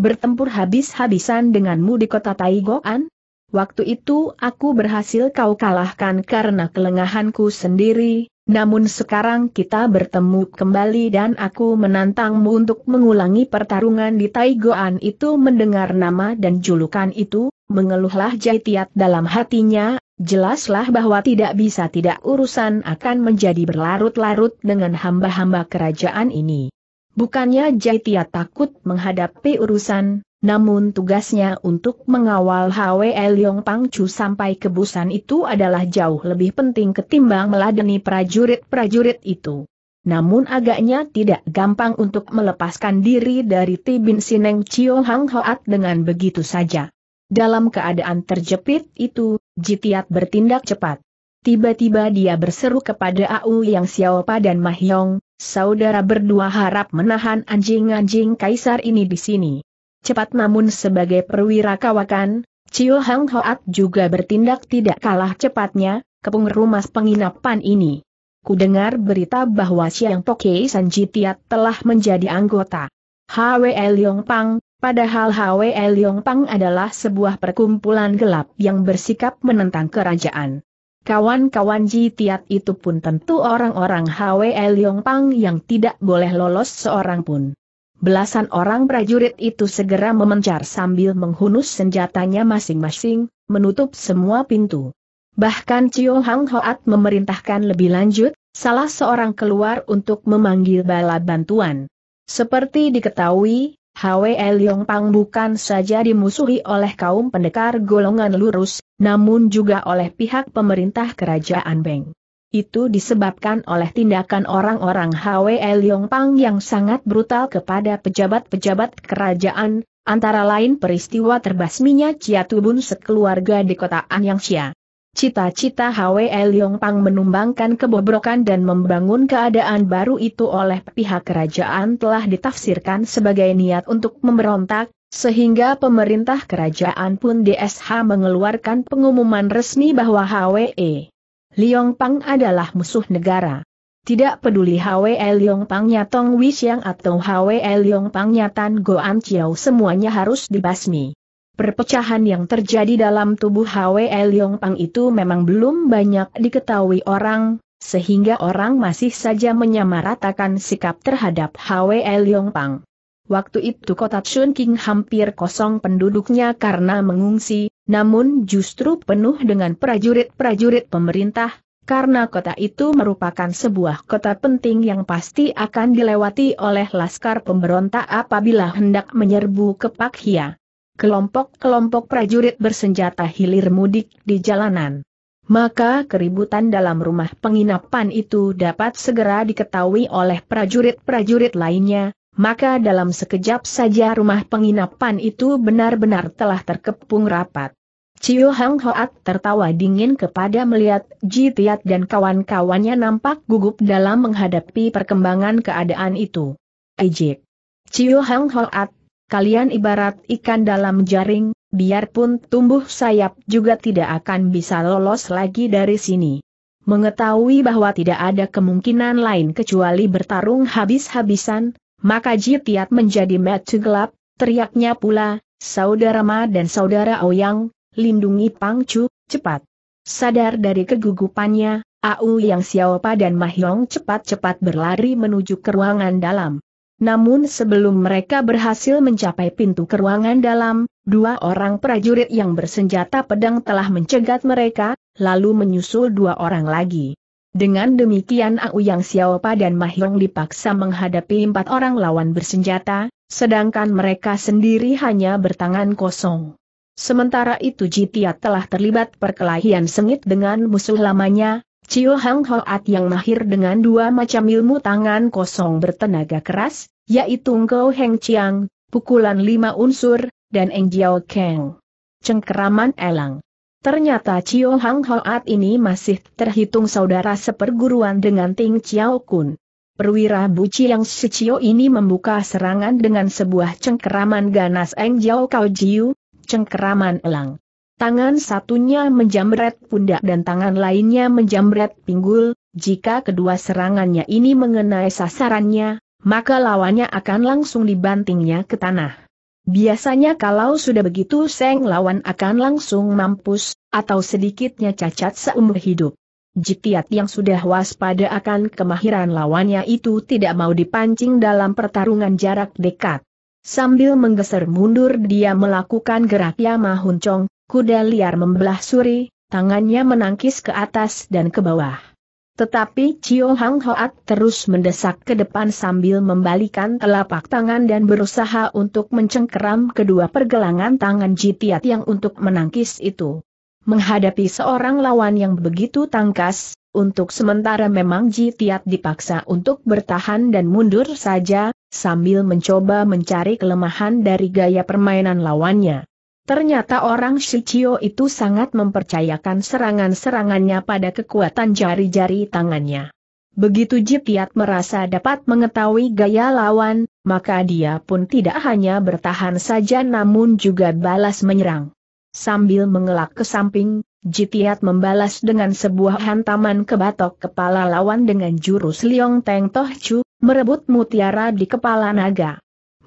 bertempur habis-habisan denganmu di kota Taigoan? Waktu itu aku berhasil kau kalahkan karena kelengahanku sendiri, namun sekarang kita bertemu kembali dan aku menantangmu untuk mengulangi pertarungan di Taigoan itu mendengar nama dan julukan itu, mengeluhlah Jaitiat dalam hatinya, jelaslah bahwa tidak bisa tidak urusan akan menjadi berlarut-larut dengan hamba-hamba kerajaan ini. Bukannya Jaitiat takut menghadapi urusan, namun tugasnya untuk mengawal Hwe Liong Pangcu sampai busan itu adalah jauh lebih penting ketimbang meladeni prajurit-prajurit itu. Namun agaknya tidak gampang untuk melepaskan diri dari Tibin Sineng Chio Hang Hoat dengan begitu saja. Dalam keadaan terjepit itu, Jitiat bertindak cepat. Tiba-tiba dia berseru kepada Au Yang Xiaopa dan Mahyong, saudara berdua harap menahan anjing-anjing kaisar ini di sini cepat namun sebagai perwira kawakan, Chiu Hang Hoat juga bertindak tidak kalah cepatnya, rumah penginapan ini. Kudengar berita bahwa siang Toke San Jitiat telah menjadi anggota HWL Yong Pang, padahal HWL Yong Pang adalah sebuah perkumpulan gelap yang bersikap menentang kerajaan. Kawan-kawan Jitiat itu pun tentu orang-orang HWL Yong Pang yang tidak boleh lolos seorang pun. Belasan orang prajurit itu segera memencar sambil menghunus senjatanya masing-masing, menutup semua pintu. Bahkan Cio Hang Hoat memerintahkan lebih lanjut, salah seorang keluar untuk memanggil bala bantuan. Seperti diketahui, Hwe Yong Pang bukan saja dimusuhi oleh kaum pendekar golongan lurus, namun juga oleh pihak pemerintah kerajaan Beng. Itu disebabkan oleh tindakan orang-orang Hwe Pang yang sangat brutal kepada pejabat-pejabat kerajaan, antara lain peristiwa terbasminya Chia Tubun sekeluarga di kota Anyangsha. Cita-cita Hwe Pang menumbangkan kebobrokan dan membangun keadaan baru itu oleh pihak kerajaan telah ditafsirkan sebagai niat untuk memberontak, sehingga pemerintah kerajaan pun DSH mengeluarkan pengumuman resmi bahwa HWE Liong Pang adalah musuh negara. Tidak peduli Hwe Liong Pangnya Tong Wixiang atau Hwe Liong Pangnya Tan Goan Chiao semuanya harus dibasmi. Perpecahan yang terjadi dalam tubuh Hwe Liong Pang itu memang belum banyak diketahui orang, sehingga orang masih saja menyamaratakan sikap terhadap Hwe Liong Pang. Waktu itu kota Chun King hampir kosong penduduknya karena mengungsi, namun justru penuh dengan prajurit-prajurit pemerintah, karena kota itu merupakan sebuah kota penting yang pasti akan dilewati oleh laskar pemberontak apabila hendak menyerbu ke Pakhia. Kelompok-kelompok prajurit bersenjata hilir mudik di jalanan. Maka keributan dalam rumah penginapan itu dapat segera diketahui oleh prajurit-prajurit lainnya, maka dalam sekejap saja rumah penginapan itu benar-benar telah terkepung rapat. Cio Hang Hoat tertawa dingin kepada melihat Ji Tiat dan kawan-kawannya nampak gugup dalam menghadapi perkembangan keadaan itu. Ejek. Cio Hang Hoat, kalian ibarat ikan dalam jaring, biarpun tumbuh sayap juga tidak akan bisa lolos lagi dari sini. Mengetahui bahwa tidak ada kemungkinan lain kecuali bertarung habis-habisan, maka Jitiat menjadi metu gelap, teriaknya pula, Saudara Ma dan Saudara Ouyang, lindungi Pangcu, cepat. Sadar dari kegugupannya, Au Yang Xiaopa dan Mahyong cepat-cepat berlari menuju ke ruangan dalam. Namun sebelum mereka berhasil mencapai pintu ke ruangan dalam, dua orang prajurit yang bersenjata pedang telah mencegat mereka, lalu menyusul dua orang lagi. Dengan demikian Auyang Xiaopa dan Mahyong dipaksa menghadapi empat orang lawan bersenjata, sedangkan mereka sendiri hanya bertangan kosong. Sementara itu Jitia telah terlibat perkelahian sengit dengan musuh lamanya, Cio Hang Hoat yang mahir dengan dua macam ilmu tangan kosong bertenaga keras, yaitu Ngo Heng Chiang, pukulan lima unsur, dan Eng Jiao Kang, Cengkeraman elang. Ternyata Cio Hang Hoat ini masih terhitung saudara seperguruan dengan Ting Chiao Kun. Perwira Buci yang Sicio ini membuka serangan dengan sebuah cengkeraman ganas Eng Jiao Kau Jiu, cengkeraman elang. Tangan satunya menjamret pundak dan tangan lainnya menjamret pinggul, jika kedua serangannya ini mengenai sasarannya, maka lawannya akan langsung dibantingnya ke tanah. Biasanya kalau sudah begitu Seng lawan akan langsung mampus, atau sedikitnya cacat seumur hidup. Jitiat yang sudah waspada akan kemahiran lawannya itu tidak mau dipancing dalam pertarungan jarak dekat. Sambil menggeser mundur dia melakukan gerak Yama Huncong, kuda liar membelah suri, tangannya menangkis ke atas dan ke bawah. Tetapi Chiu Hang Hoat terus mendesak ke depan sambil membalikan telapak tangan dan berusaha untuk mencengkeram kedua pergelangan tangan Jitiat yang untuk menangkis itu. Menghadapi seorang lawan yang begitu tangkas, untuk sementara memang Jitiat dipaksa untuk bertahan dan mundur saja, sambil mencoba mencari kelemahan dari gaya permainan lawannya. Ternyata orang Shichio itu sangat mempercayakan serangan-serangannya pada kekuatan jari-jari tangannya. Begitu Jipiat merasa dapat mengetahui gaya lawan, maka dia pun tidak hanya bertahan saja namun juga balas menyerang. Sambil mengelak ke samping, Jipiat membalas dengan sebuah hantaman ke batok kepala lawan dengan jurus Liong Teng Toh Chu, merebut mutiara di kepala naga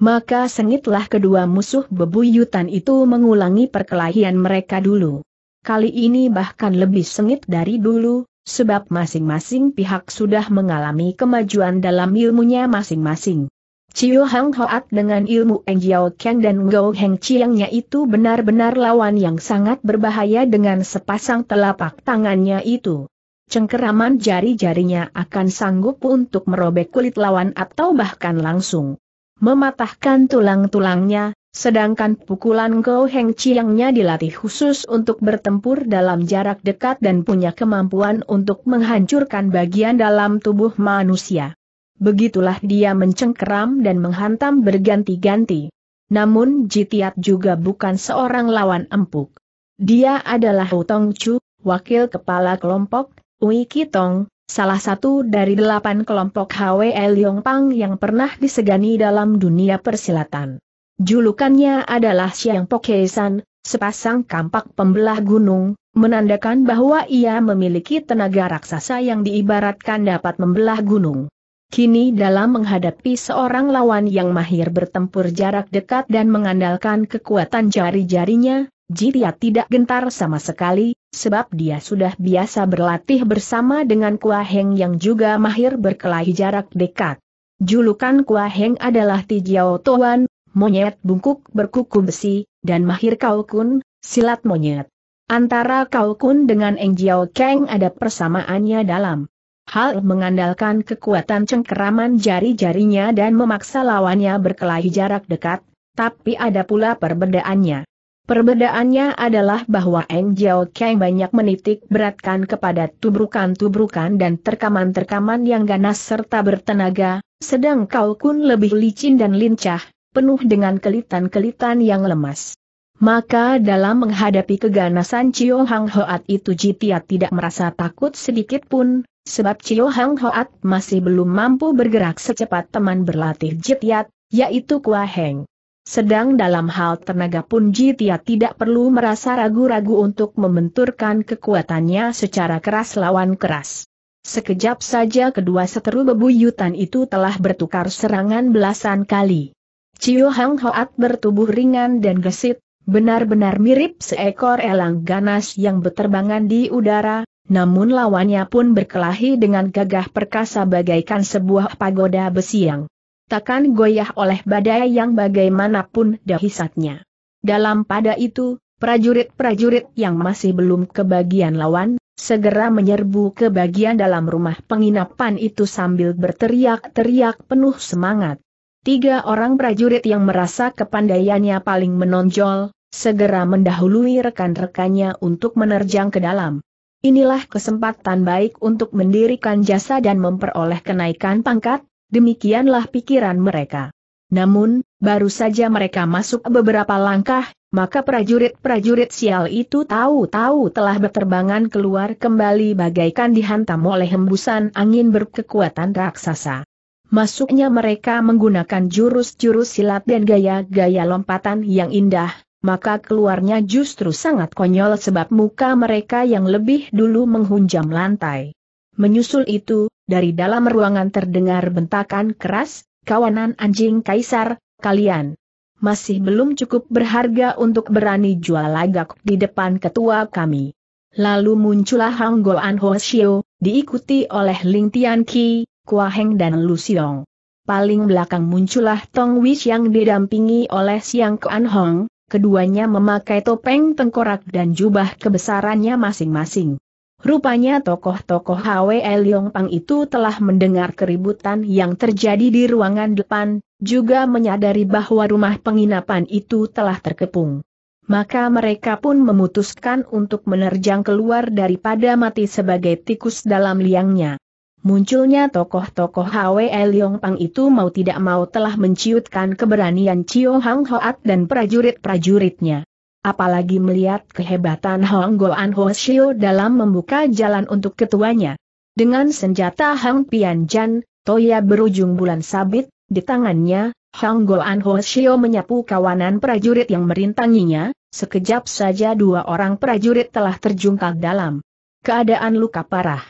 maka sengitlah kedua musuh bebuyutan itu mengulangi perkelahian mereka dulu. Kali ini bahkan lebih sengit dari dulu, sebab masing-masing pihak sudah mengalami kemajuan dalam ilmunya masing-masing. Chiu Hang Hoat dengan ilmu Eng Jiao Kang dan Gou Heng Chiangnya itu benar-benar lawan yang sangat berbahaya dengan sepasang telapak tangannya itu. Cengkeraman jari-jarinya akan sanggup untuk merobek kulit lawan atau bahkan langsung mematahkan tulang-tulangnya, sedangkan pukulan Gou Heng Chiangnya dilatih khusus untuk bertempur dalam jarak dekat dan punya kemampuan untuk menghancurkan bagian dalam tubuh manusia. Begitulah dia mencengkeram dan menghantam berganti-ganti. Namun Jitiat juga bukan seorang lawan empuk. Dia adalah Hutong Chu, wakil kepala kelompok, Ui Kitong, salah satu dari delapan kelompok HWL Yongpang yang pernah disegani dalam dunia persilatan. Julukannya adalah Xiang Pokesan, sepasang kampak pembelah gunung, menandakan bahwa ia memiliki tenaga raksasa yang diibaratkan dapat membelah gunung. Kini dalam menghadapi seorang lawan yang mahir bertempur jarak dekat dan mengandalkan kekuatan jari-jarinya, Jiria tidak gentar sama sekali, sebab dia sudah biasa berlatih bersama dengan kuaheng yang juga mahir berkelahi jarak dekat. Julukan kuaheng adalah Tijiao tuan, monyet bungkuk berkuku besi, dan mahir Kau Kun, silat monyet. Antara Kau Kun dengan Eng Jiao Kang ada persamaannya dalam hal mengandalkan kekuatan cengkeraman jari-jarinya dan memaksa lawannya berkelahi jarak dekat, tapi ada pula perbedaannya. Perbedaannya adalah bahwa Eng Jiao Kang banyak menitik beratkan kepada tubrukan-tubrukan dan terkaman-terkaman yang ganas serta bertenaga, sedang Kau Kun lebih licin dan lincah, penuh dengan kelitan-kelitan yang lemas. Maka dalam menghadapi keganasan Cio Hang Hoat itu Jitia tidak merasa takut sedikit pun, sebab Cio Hang Hoat masih belum mampu bergerak secepat teman berlatih Jitia, yaitu Kua Heng. Sedang dalam hal tenaga pun Jitia tidak perlu merasa ragu-ragu untuk membenturkan kekuatannya secara keras lawan keras. Sekejap saja kedua seteru bebuyutan itu telah bertukar serangan belasan kali. Cio Hang Hoat bertubuh ringan dan gesit, benar-benar mirip seekor elang ganas yang berterbangan di udara, namun lawannya pun berkelahi dengan gagah perkasa bagaikan sebuah pagoda besi yang takkan goyah oleh badai yang bagaimanapun dahisatnya. Dalam pada itu, prajurit-prajurit yang masih belum ke bagian lawan, segera menyerbu ke bagian dalam rumah penginapan itu sambil berteriak-teriak penuh semangat. Tiga orang prajurit yang merasa kepandaiannya paling menonjol, segera mendahului rekan-rekannya untuk menerjang ke dalam. Inilah kesempatan baik untuk mendirikan jasa dan memperoleh kenaikan pangkat, demikianlah pikiran mereka. Namun, baru saja mereka masuk beberapa langkah, maka prajurit-prajurit sial itu tahu-tahu telah berterbangan keluar kembali bagaikan dihantam oleh hembusan angin berkekuatan raksasa. Masuknya mereka menggunakan jurus-jurus silat dan gaya-gaya lompatan yang indah, maka keluarnya justru sangat konyol sebab muka mereka yang lebih dulu menghunjam lantai. Menyusul itu, dari dalam ruangan terdengar bentakan keras, kawanan anjing kaisar, kalian masih belum cukup berharga untuk berani jual lagak di depan ketua kami. Lalu muncullah Hang Goan Ho Xiu, diikuti oleh Ling Tian Qi, Kua Heng dan Lu Xiong. Paling belakang muncullah Tong Wish yang didampingi oleh Siang Kuan Hong, keduanya memakai topeng tengkorak dan jubah kebesarannya masing-masing. Rupanya tokoh-tokoh Hwe Liong Pang itu telah mendengar keributan yang terjadi di ruangan depan, juga menyadari bahwa rumah penginapan itu telah terkepung. Maka mereka pun memutuskan untuk menerjang keluar daripada mati sebagai tikus dalam liangnya. Munculnya tokoh-tokoh Hwe Liong Pang itu mau tidak mau telah menciutkan keberanian Cio Hang Hoat dan prajurit-prajuritnya apalagi melihat kehebatan Hong Goan Ho Shio dalam membuka jalan untuk ketuanya. Dengan senjata Hang Pian Jan, Toya berujung bulan sabit, di tangannya, Hang Goan Ho Shio menyapu kawanan prajurit yang merintanginya, sekejap saja dua orang prajurit telah terjungkal dalam keadaan luka parah.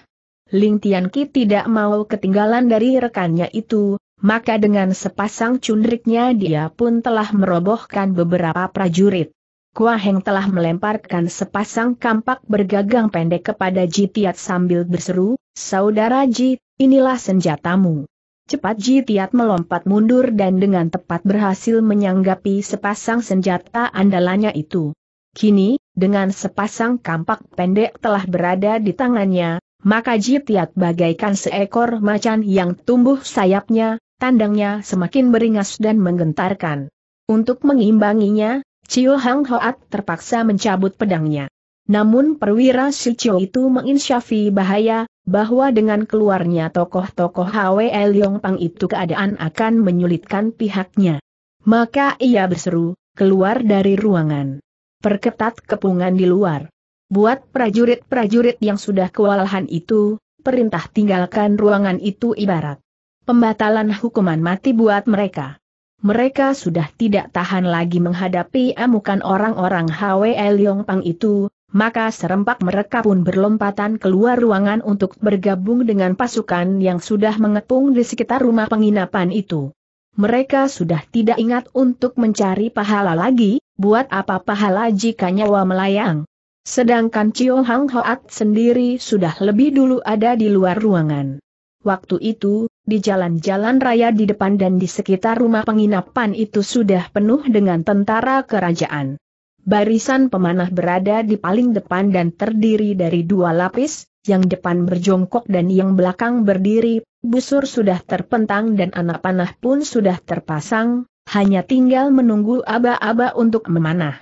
Ling Tianqi tidak mau ketinggalan dari rekannya itu, maka dengan sepasang cundriknya dia pun telah merobohkan beberapa prajurit. Kua Heng telah melemparkan sepasang kampak bergagang pendek kepada Jitiat sambil berseru, Saudara Jit, inilah senjatamu. Cepat Jitiat melompat mundur dan dengan tepat berhasil menyanggapi sepasang senjata andalannya itu. Kini, dengan sepasang kampak pendek telah berada di tangannya, maka Jitiat bagaikan seekor macan yang tumbuh sayapnya, tandangnya semakin beringas dan menggentarkan. Untuk mengimbanginya, Chiu Hang Hoat terpaksa mencabut pedangnya. Namun perwira si Chiu itu menginsyafi bahaya, bahwa dengan keluarnya tokoh-tokoh Hwe Yong Pang itu keadaan akan menyulitkan pihaknya. Maka ia berseru, keluar dari ruangan. Perketat kepungan di luar. Buat prajurit-prajurit yang sudah kewalahan itu, perintah tinggalkan ruangan itu ibarat. Pembatalan hukuman mati buat mereka mereka sudah tidak tahan lagi menghadapi amukan orang-orang Hwe Leong Pang itu, maka serempak mereka pun berlompatan keluar ruangan untuk bergabung dengan pasukan yang sudah mengepung di sekitar rumah penginapan itu. Mereka sudah tidak ingat untuk mencari pahala lagi, buat apa pahala jika nyawa melayang. Sedangkan Cio Hang Hoat sendiri sudah lebih dulu ada di luar ruangan. Waktu itu, di jalan-jalan raya di depan dan di sekitar rumah penginapan itu sudah penuh dengan tentara kerajaan. Barisan pemanah berada di paling depan dan terdiri dari dua lapis, yang depan berjongkok dan yang belakang berdiri, busur sudah terpentang dan anak panah pun sudah terpasang, hanya tinggal menunggu aba-aba untuk memanah.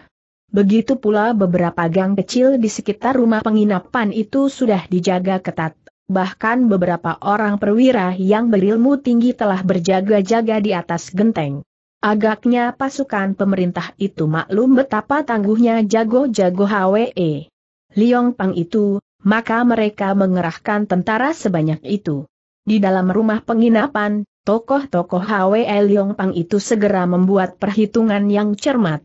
Begitu pula beberapa gang kecil di sekitar rumah penginapan itu sudah dijaga ketat bahkan beberapa orang perwira yang berilmu tinggi telah berjaga-jaga di atas genteng. Agaknya pasukan pemerintah itu maklum betapa tangguhnya jago-jago HWE. Liong Pang itu, maka mereka mengerahkan tentara sebanyak itu. Di dalam rumah penginapan, tokoh-tokoh HWE Liong Pang itu segera membuat perhitungan yang cermat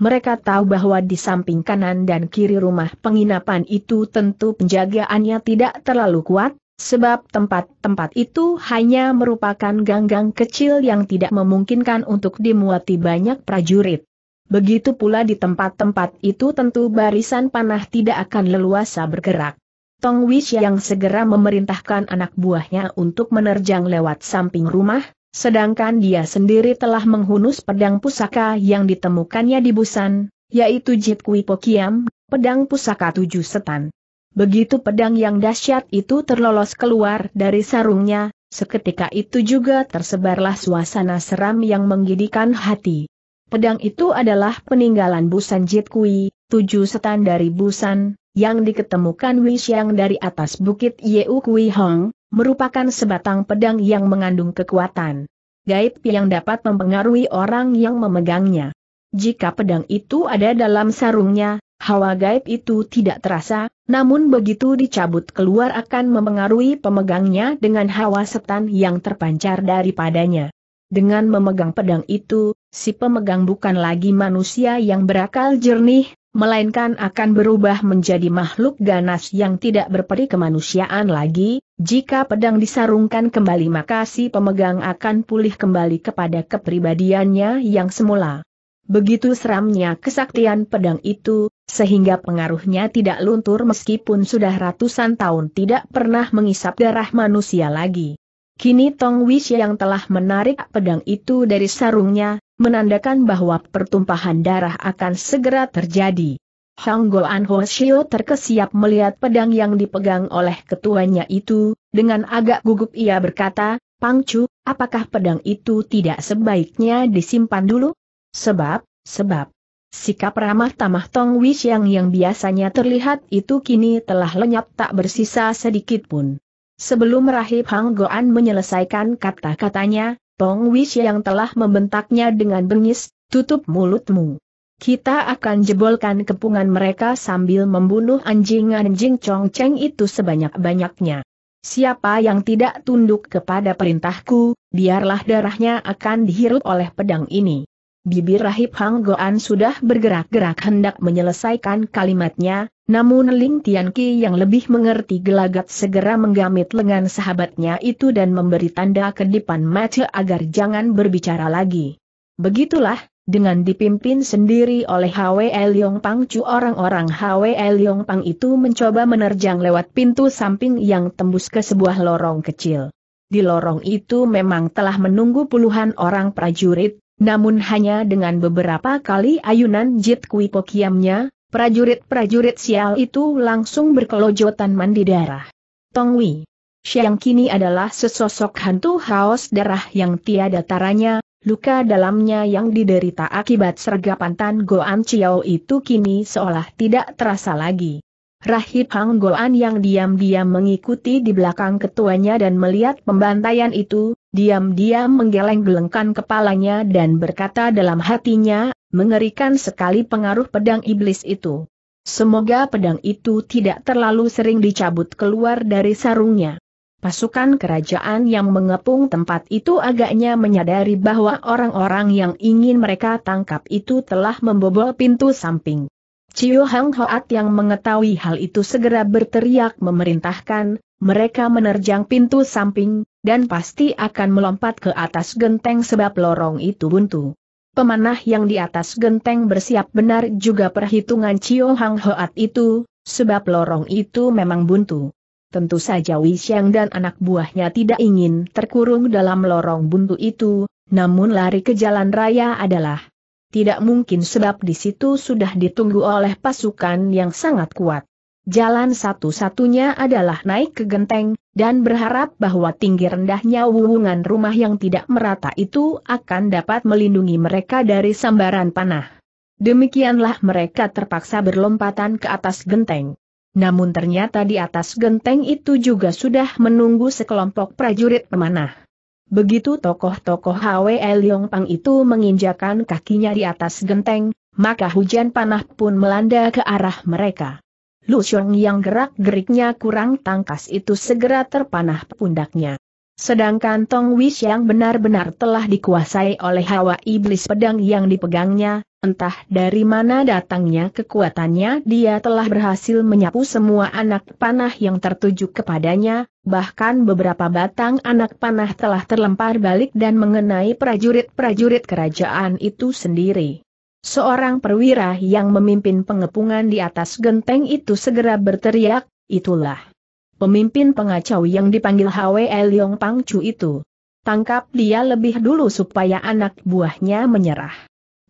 mereka tahu bahwa di samping kanan dan kiri rumah penginapan itu tentu penjagaannya tidak terlalu kuat, sebab tempat-tempat itu hanya merupakan ganggang kecil yang tidak memungkinkan untuk dimuati banyak prajurit. Begitu pula di tempat-tempat itu tentu barisan panah tidak akan leluasa bergerak. Tong Wish yang segera memerintahkan anak buahnya untuk menerjang lewat samping rumah, Sedangkan dia sendiri telah menghunus pedang pusaka yang ditemukannya di Busan, yaitu Jit Kui Pokiam, pedang pusaka tujuh setan. Begitu pedang yang dahsyat itu terlolos keluar dari sarungnya, seketika itu juga tersebarlah suasana seram yang menggidikan hati. Pedang itu adalah peninggalan Busan Jit Kui, tujuh setan dari Busan, yang diketemukan Wei dari atas bukit Yeu Kui Hong, merupakan sebatang pedang yang mengandung kekuatan gaib yang dapat mempengaruhi orang yang memegangnya. Jika pedang itu ada dalam sarungnya, hawa gaib itu tidak terasa, namun begitu dicabut keluar akan mempengaruhi pemegangnya dengan hawa setan yang terpancar daripadanya. Dengan memegang pedang itu, si pemegang bukan lagi manusia yang berakal jernih, melainkan akan berubah menjadi makhluk ganas yang tidak berperi kemanusiaan lagi, jika pedang disarungkan kembali maka si pemegang akan pulih kembali kepada kepribadiannya yang semula. Begitu seramnya kesaktian pedang itu, sehingga pengaruhnya tidak luntur meskipun sudah ratusan tahun tidak pernah mengisap darah manusia lagi. Kini Tong Wish yang telah menarik pedang itu dari sarungnya, menandakan bahwa pertumpahan darah akan segera terjadi. Hang Ho Shio terkesiap melihat pedang yang dipegang oleh ketuanya itu, dengan agak gugup ia berkata, Pang Chu, apakah pedang itu tidak sebaiknya disimpan dulu? Sebab, sebab, sikap ramah tamah Tong yang yang biasanya terlihat itu kini telah lenyap tak bersisa sedikit pun. Sebelum Rahib Hang Goan menyelesaikan kata-katanya, Tong Wish yang telah membentaknya dengan bengis, tutup mulutmu. Kita akan jebolkan kepungan mereka sambil membunuh anjing-anjing Chong Cheng itu sebanyak-banyaknya. Siapa yang tidak tunduk kepada perintahku, biarlah darahnya akan dihirup oleh pedang ini. Bibir rahib Hang Goan sudah bergerak-gerak hendak menyelesaikan kalimatnya, namun Ling Tianqi yang lebih mengerti gelagat segera menggamit lengan sahabatnya itu dan memberi tanda kedipan mata agar jangan berbicara lagi. Begitulah, dengan dipimpin sendiri oleh Hwe Leong Pang Chu orang-orang Hwe Leong Pang itu mencoba menerjang lewat pintu samping yang tembus ke sebuah lorong kecil. Di lorong itu memang telah menunggu puluhan orang prajurit, namun hanya dengan beberapa kali ayunan Jit Kui Pokiamnya, prajurit-prajurit sial itu langsung berkelojotan mandi darah. Tong Wei, Xiang kini adalah sesosok hantu haus darah yang tiada taranya, Luka dalamnya yang diderita akibat sergapan Tan Goan Chiao itu kini seolah tidak terasa lagi. Rahib Hang Goan yang diam-diam mengikuti di belakang ketuanya dan melihat pembantaian itu, diam-diam menggeleng-gelengkan kepalanya dan berkata dalam hatinya, mengerikan sekali pengaruh pedang iblis itu. Semoga pedang itu tidak terlalu sering dicabut keluar dari sarungnya. Pasukan kerajaan yang mengepung tempat itu agaknya menyadari bahwa orang-orang yang ingin mereka tangkap itu telah membobol pintu samping. Chiu Hang Hoat yang mengetahui hal itu segera berteriak memerintahkan, mereka menerjang pintu samping, dan pasti akan melompat ke atas genteng sebab lorong itu buntu. Pemanah yang di atas genteng bersiap benar juga perhitungan Chiu Hang Hoat itu, sebab lorong itu memang buntu. Tentu saja Wishang dan anak buahnya tidak ingin terkurung dalam lorong buntu itu, namun lari ke jalan raya adalah tidak mungkin sebab di situ sudah ditunggu oleh pasukan yang sangat kuat. Jalan satu-satunya adalah naik ke genteng, dan berharap bahwa tinggi rendahnya wuwungan rumah yang tidak merata itu akan dapat melindungi mereka dari sambaran panah. Demikianlah mereka terpaksa berlompatan ke atas genteng. Namun ternyata di atas genteng itu juga sudah menunggu sekelompok prajurit pemanah. Begitu tokoh-tokoh Hwe Liong Pang itu menginjakan kakinya di atas genteng, maka hujan panah pun melanda ke arah mereka. Lu Xiong yang gerak-geriknya kurang tangkas itu segera terpanah pundaknya. Sedangkan Tong Wish yang benar-benar telah dikuasai oleh hawa iblis pedang yang dipegangnya, entah dari mana datangnya kekuatannya dia telah berhasil menyapu semua anak panah yang tertuju kepadanya, bahkan beberapa batang anak panah telah terlempar balik dan mengenai prajurit-prajurit kerajaan itu sendiri. Seorang perwira yang memimpin pengepungan di atas genteng itu segera berteriak, itulah pemimpin pengacau yang dipanggil Hwe Leong Pangcu itu. Tangkap dia lebih dulu supaya anak buahnya menyerah.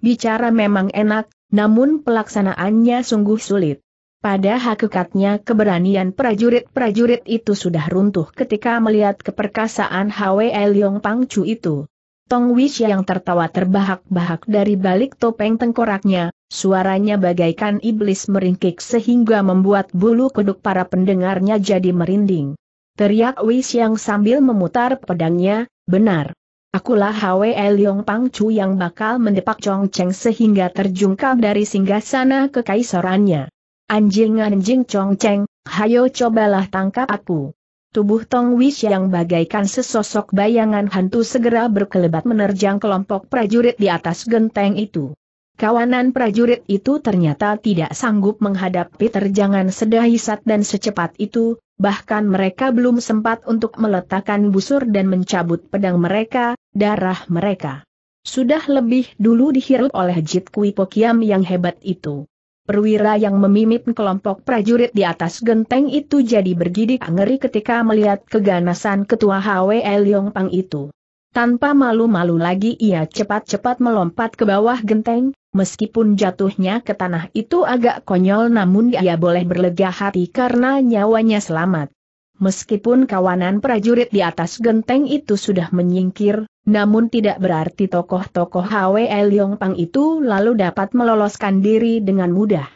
Bicara memang enak, namun pelaksanaannya sungguh sulit. Pada hakikatnya keberanian prajurit-prajurit itu sudah runtuh ketika melihat keperkasaan Hwe Leong Pangcu itu. Tong Wish yang tertawa terbahak-bahak dari balik topeng tengkoraknya, Suaranya bagaikan iblis meringkik sehingga membuat bulu kuduk para pendengarnya jadi merinding. Teriak Wis yang sambil memutar pedangnya, benar. Akulah Hwe Pang Chu yang bakal mendepak Chong Cheng sehingga terjungkal dari singgah sana ke kaisarannya. Anjing-anjing Chong Cheng, hayo cobalah tangkap aku. Tubuh Tong Wish yang bagaikan sesosok bayangan hantu segera berkelebat menerjang kelompok prajurit di atas genteng itu. Kawanan prajurit itu ternyata tidak sanggup menghadapi terjangan sedahisat dan secepat itu, bahkan mereka belum sempat untuk meletakkan busur dan mencabut pedang mereka, darah mereka. Sudah lebih dulu dihirup oleh Jit Kui Pokiam yang hebat itu. Perwira yang memimpin kelompok prajurit di atas genteng itu jadi bergidik ngeri ketika melihat keganasan ketua HW yong Pang itu. Tanpa malu-malu lagi ia cepat-cepat melompat ke bawah genteng, Meskipun jatuhnya ke tanah itu agak konyol namun ya, ia boleh berlega hati karena nyawanya selamat. Meskipun kawanan prajurit di atas genteng itu sudah menyingkir, namun tidak berarti tokoh-tokoh Hwe Yong Pang itu lalu dapat meloloskan diri dengan mudah.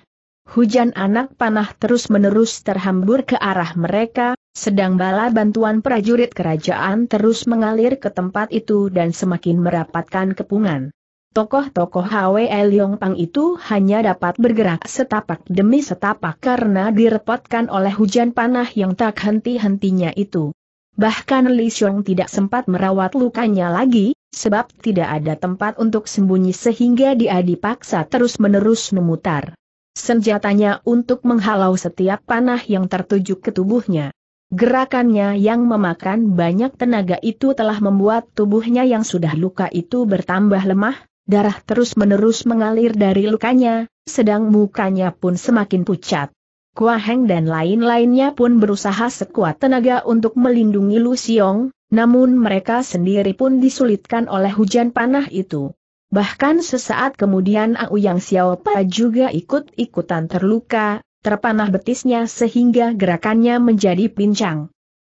Hujan anak panah terus-menerus terhambur ke arah mereka, sedang bala bantuan prajurit kerajaan terus mengalir ke tempat itu dan semakin merapatkan kepungan. Tokoh-tokoh Hwe Yong Pang itu hanya dapat bergerak setapak demi setapak karena direpotkan oleh hujan panah yang tak henti-hentinya itu. Bahkan Li Xiong tidak sempat merawat lukanya lagi, sebab tidak ada tempat untuk sembunyi sehingga dia dipaksa terus-menerus memutar senjatanya untuk menghalau setiap panah yang tertuju ke tubuhnya. Gerakannya yang memakan banyak tenaga itu telah membuat tubuhnya yang sudah luka itu bertambah lemah, Darah terus-menerus mengalir dari lukanya, sedang mukanya pun semakin pucat. Heng dan lain-lainnya pun berusaha sekuat tenaga untuk melindungi Lu Xiong, namun mereka sendiri pun disulitkan oleh hujan panah itu. Bahkan sesaat kemudian Au Yang Xiaopa juga ikut-ikutan terluka, terpanah betisnya sehingga gerakannya menjadi pincang.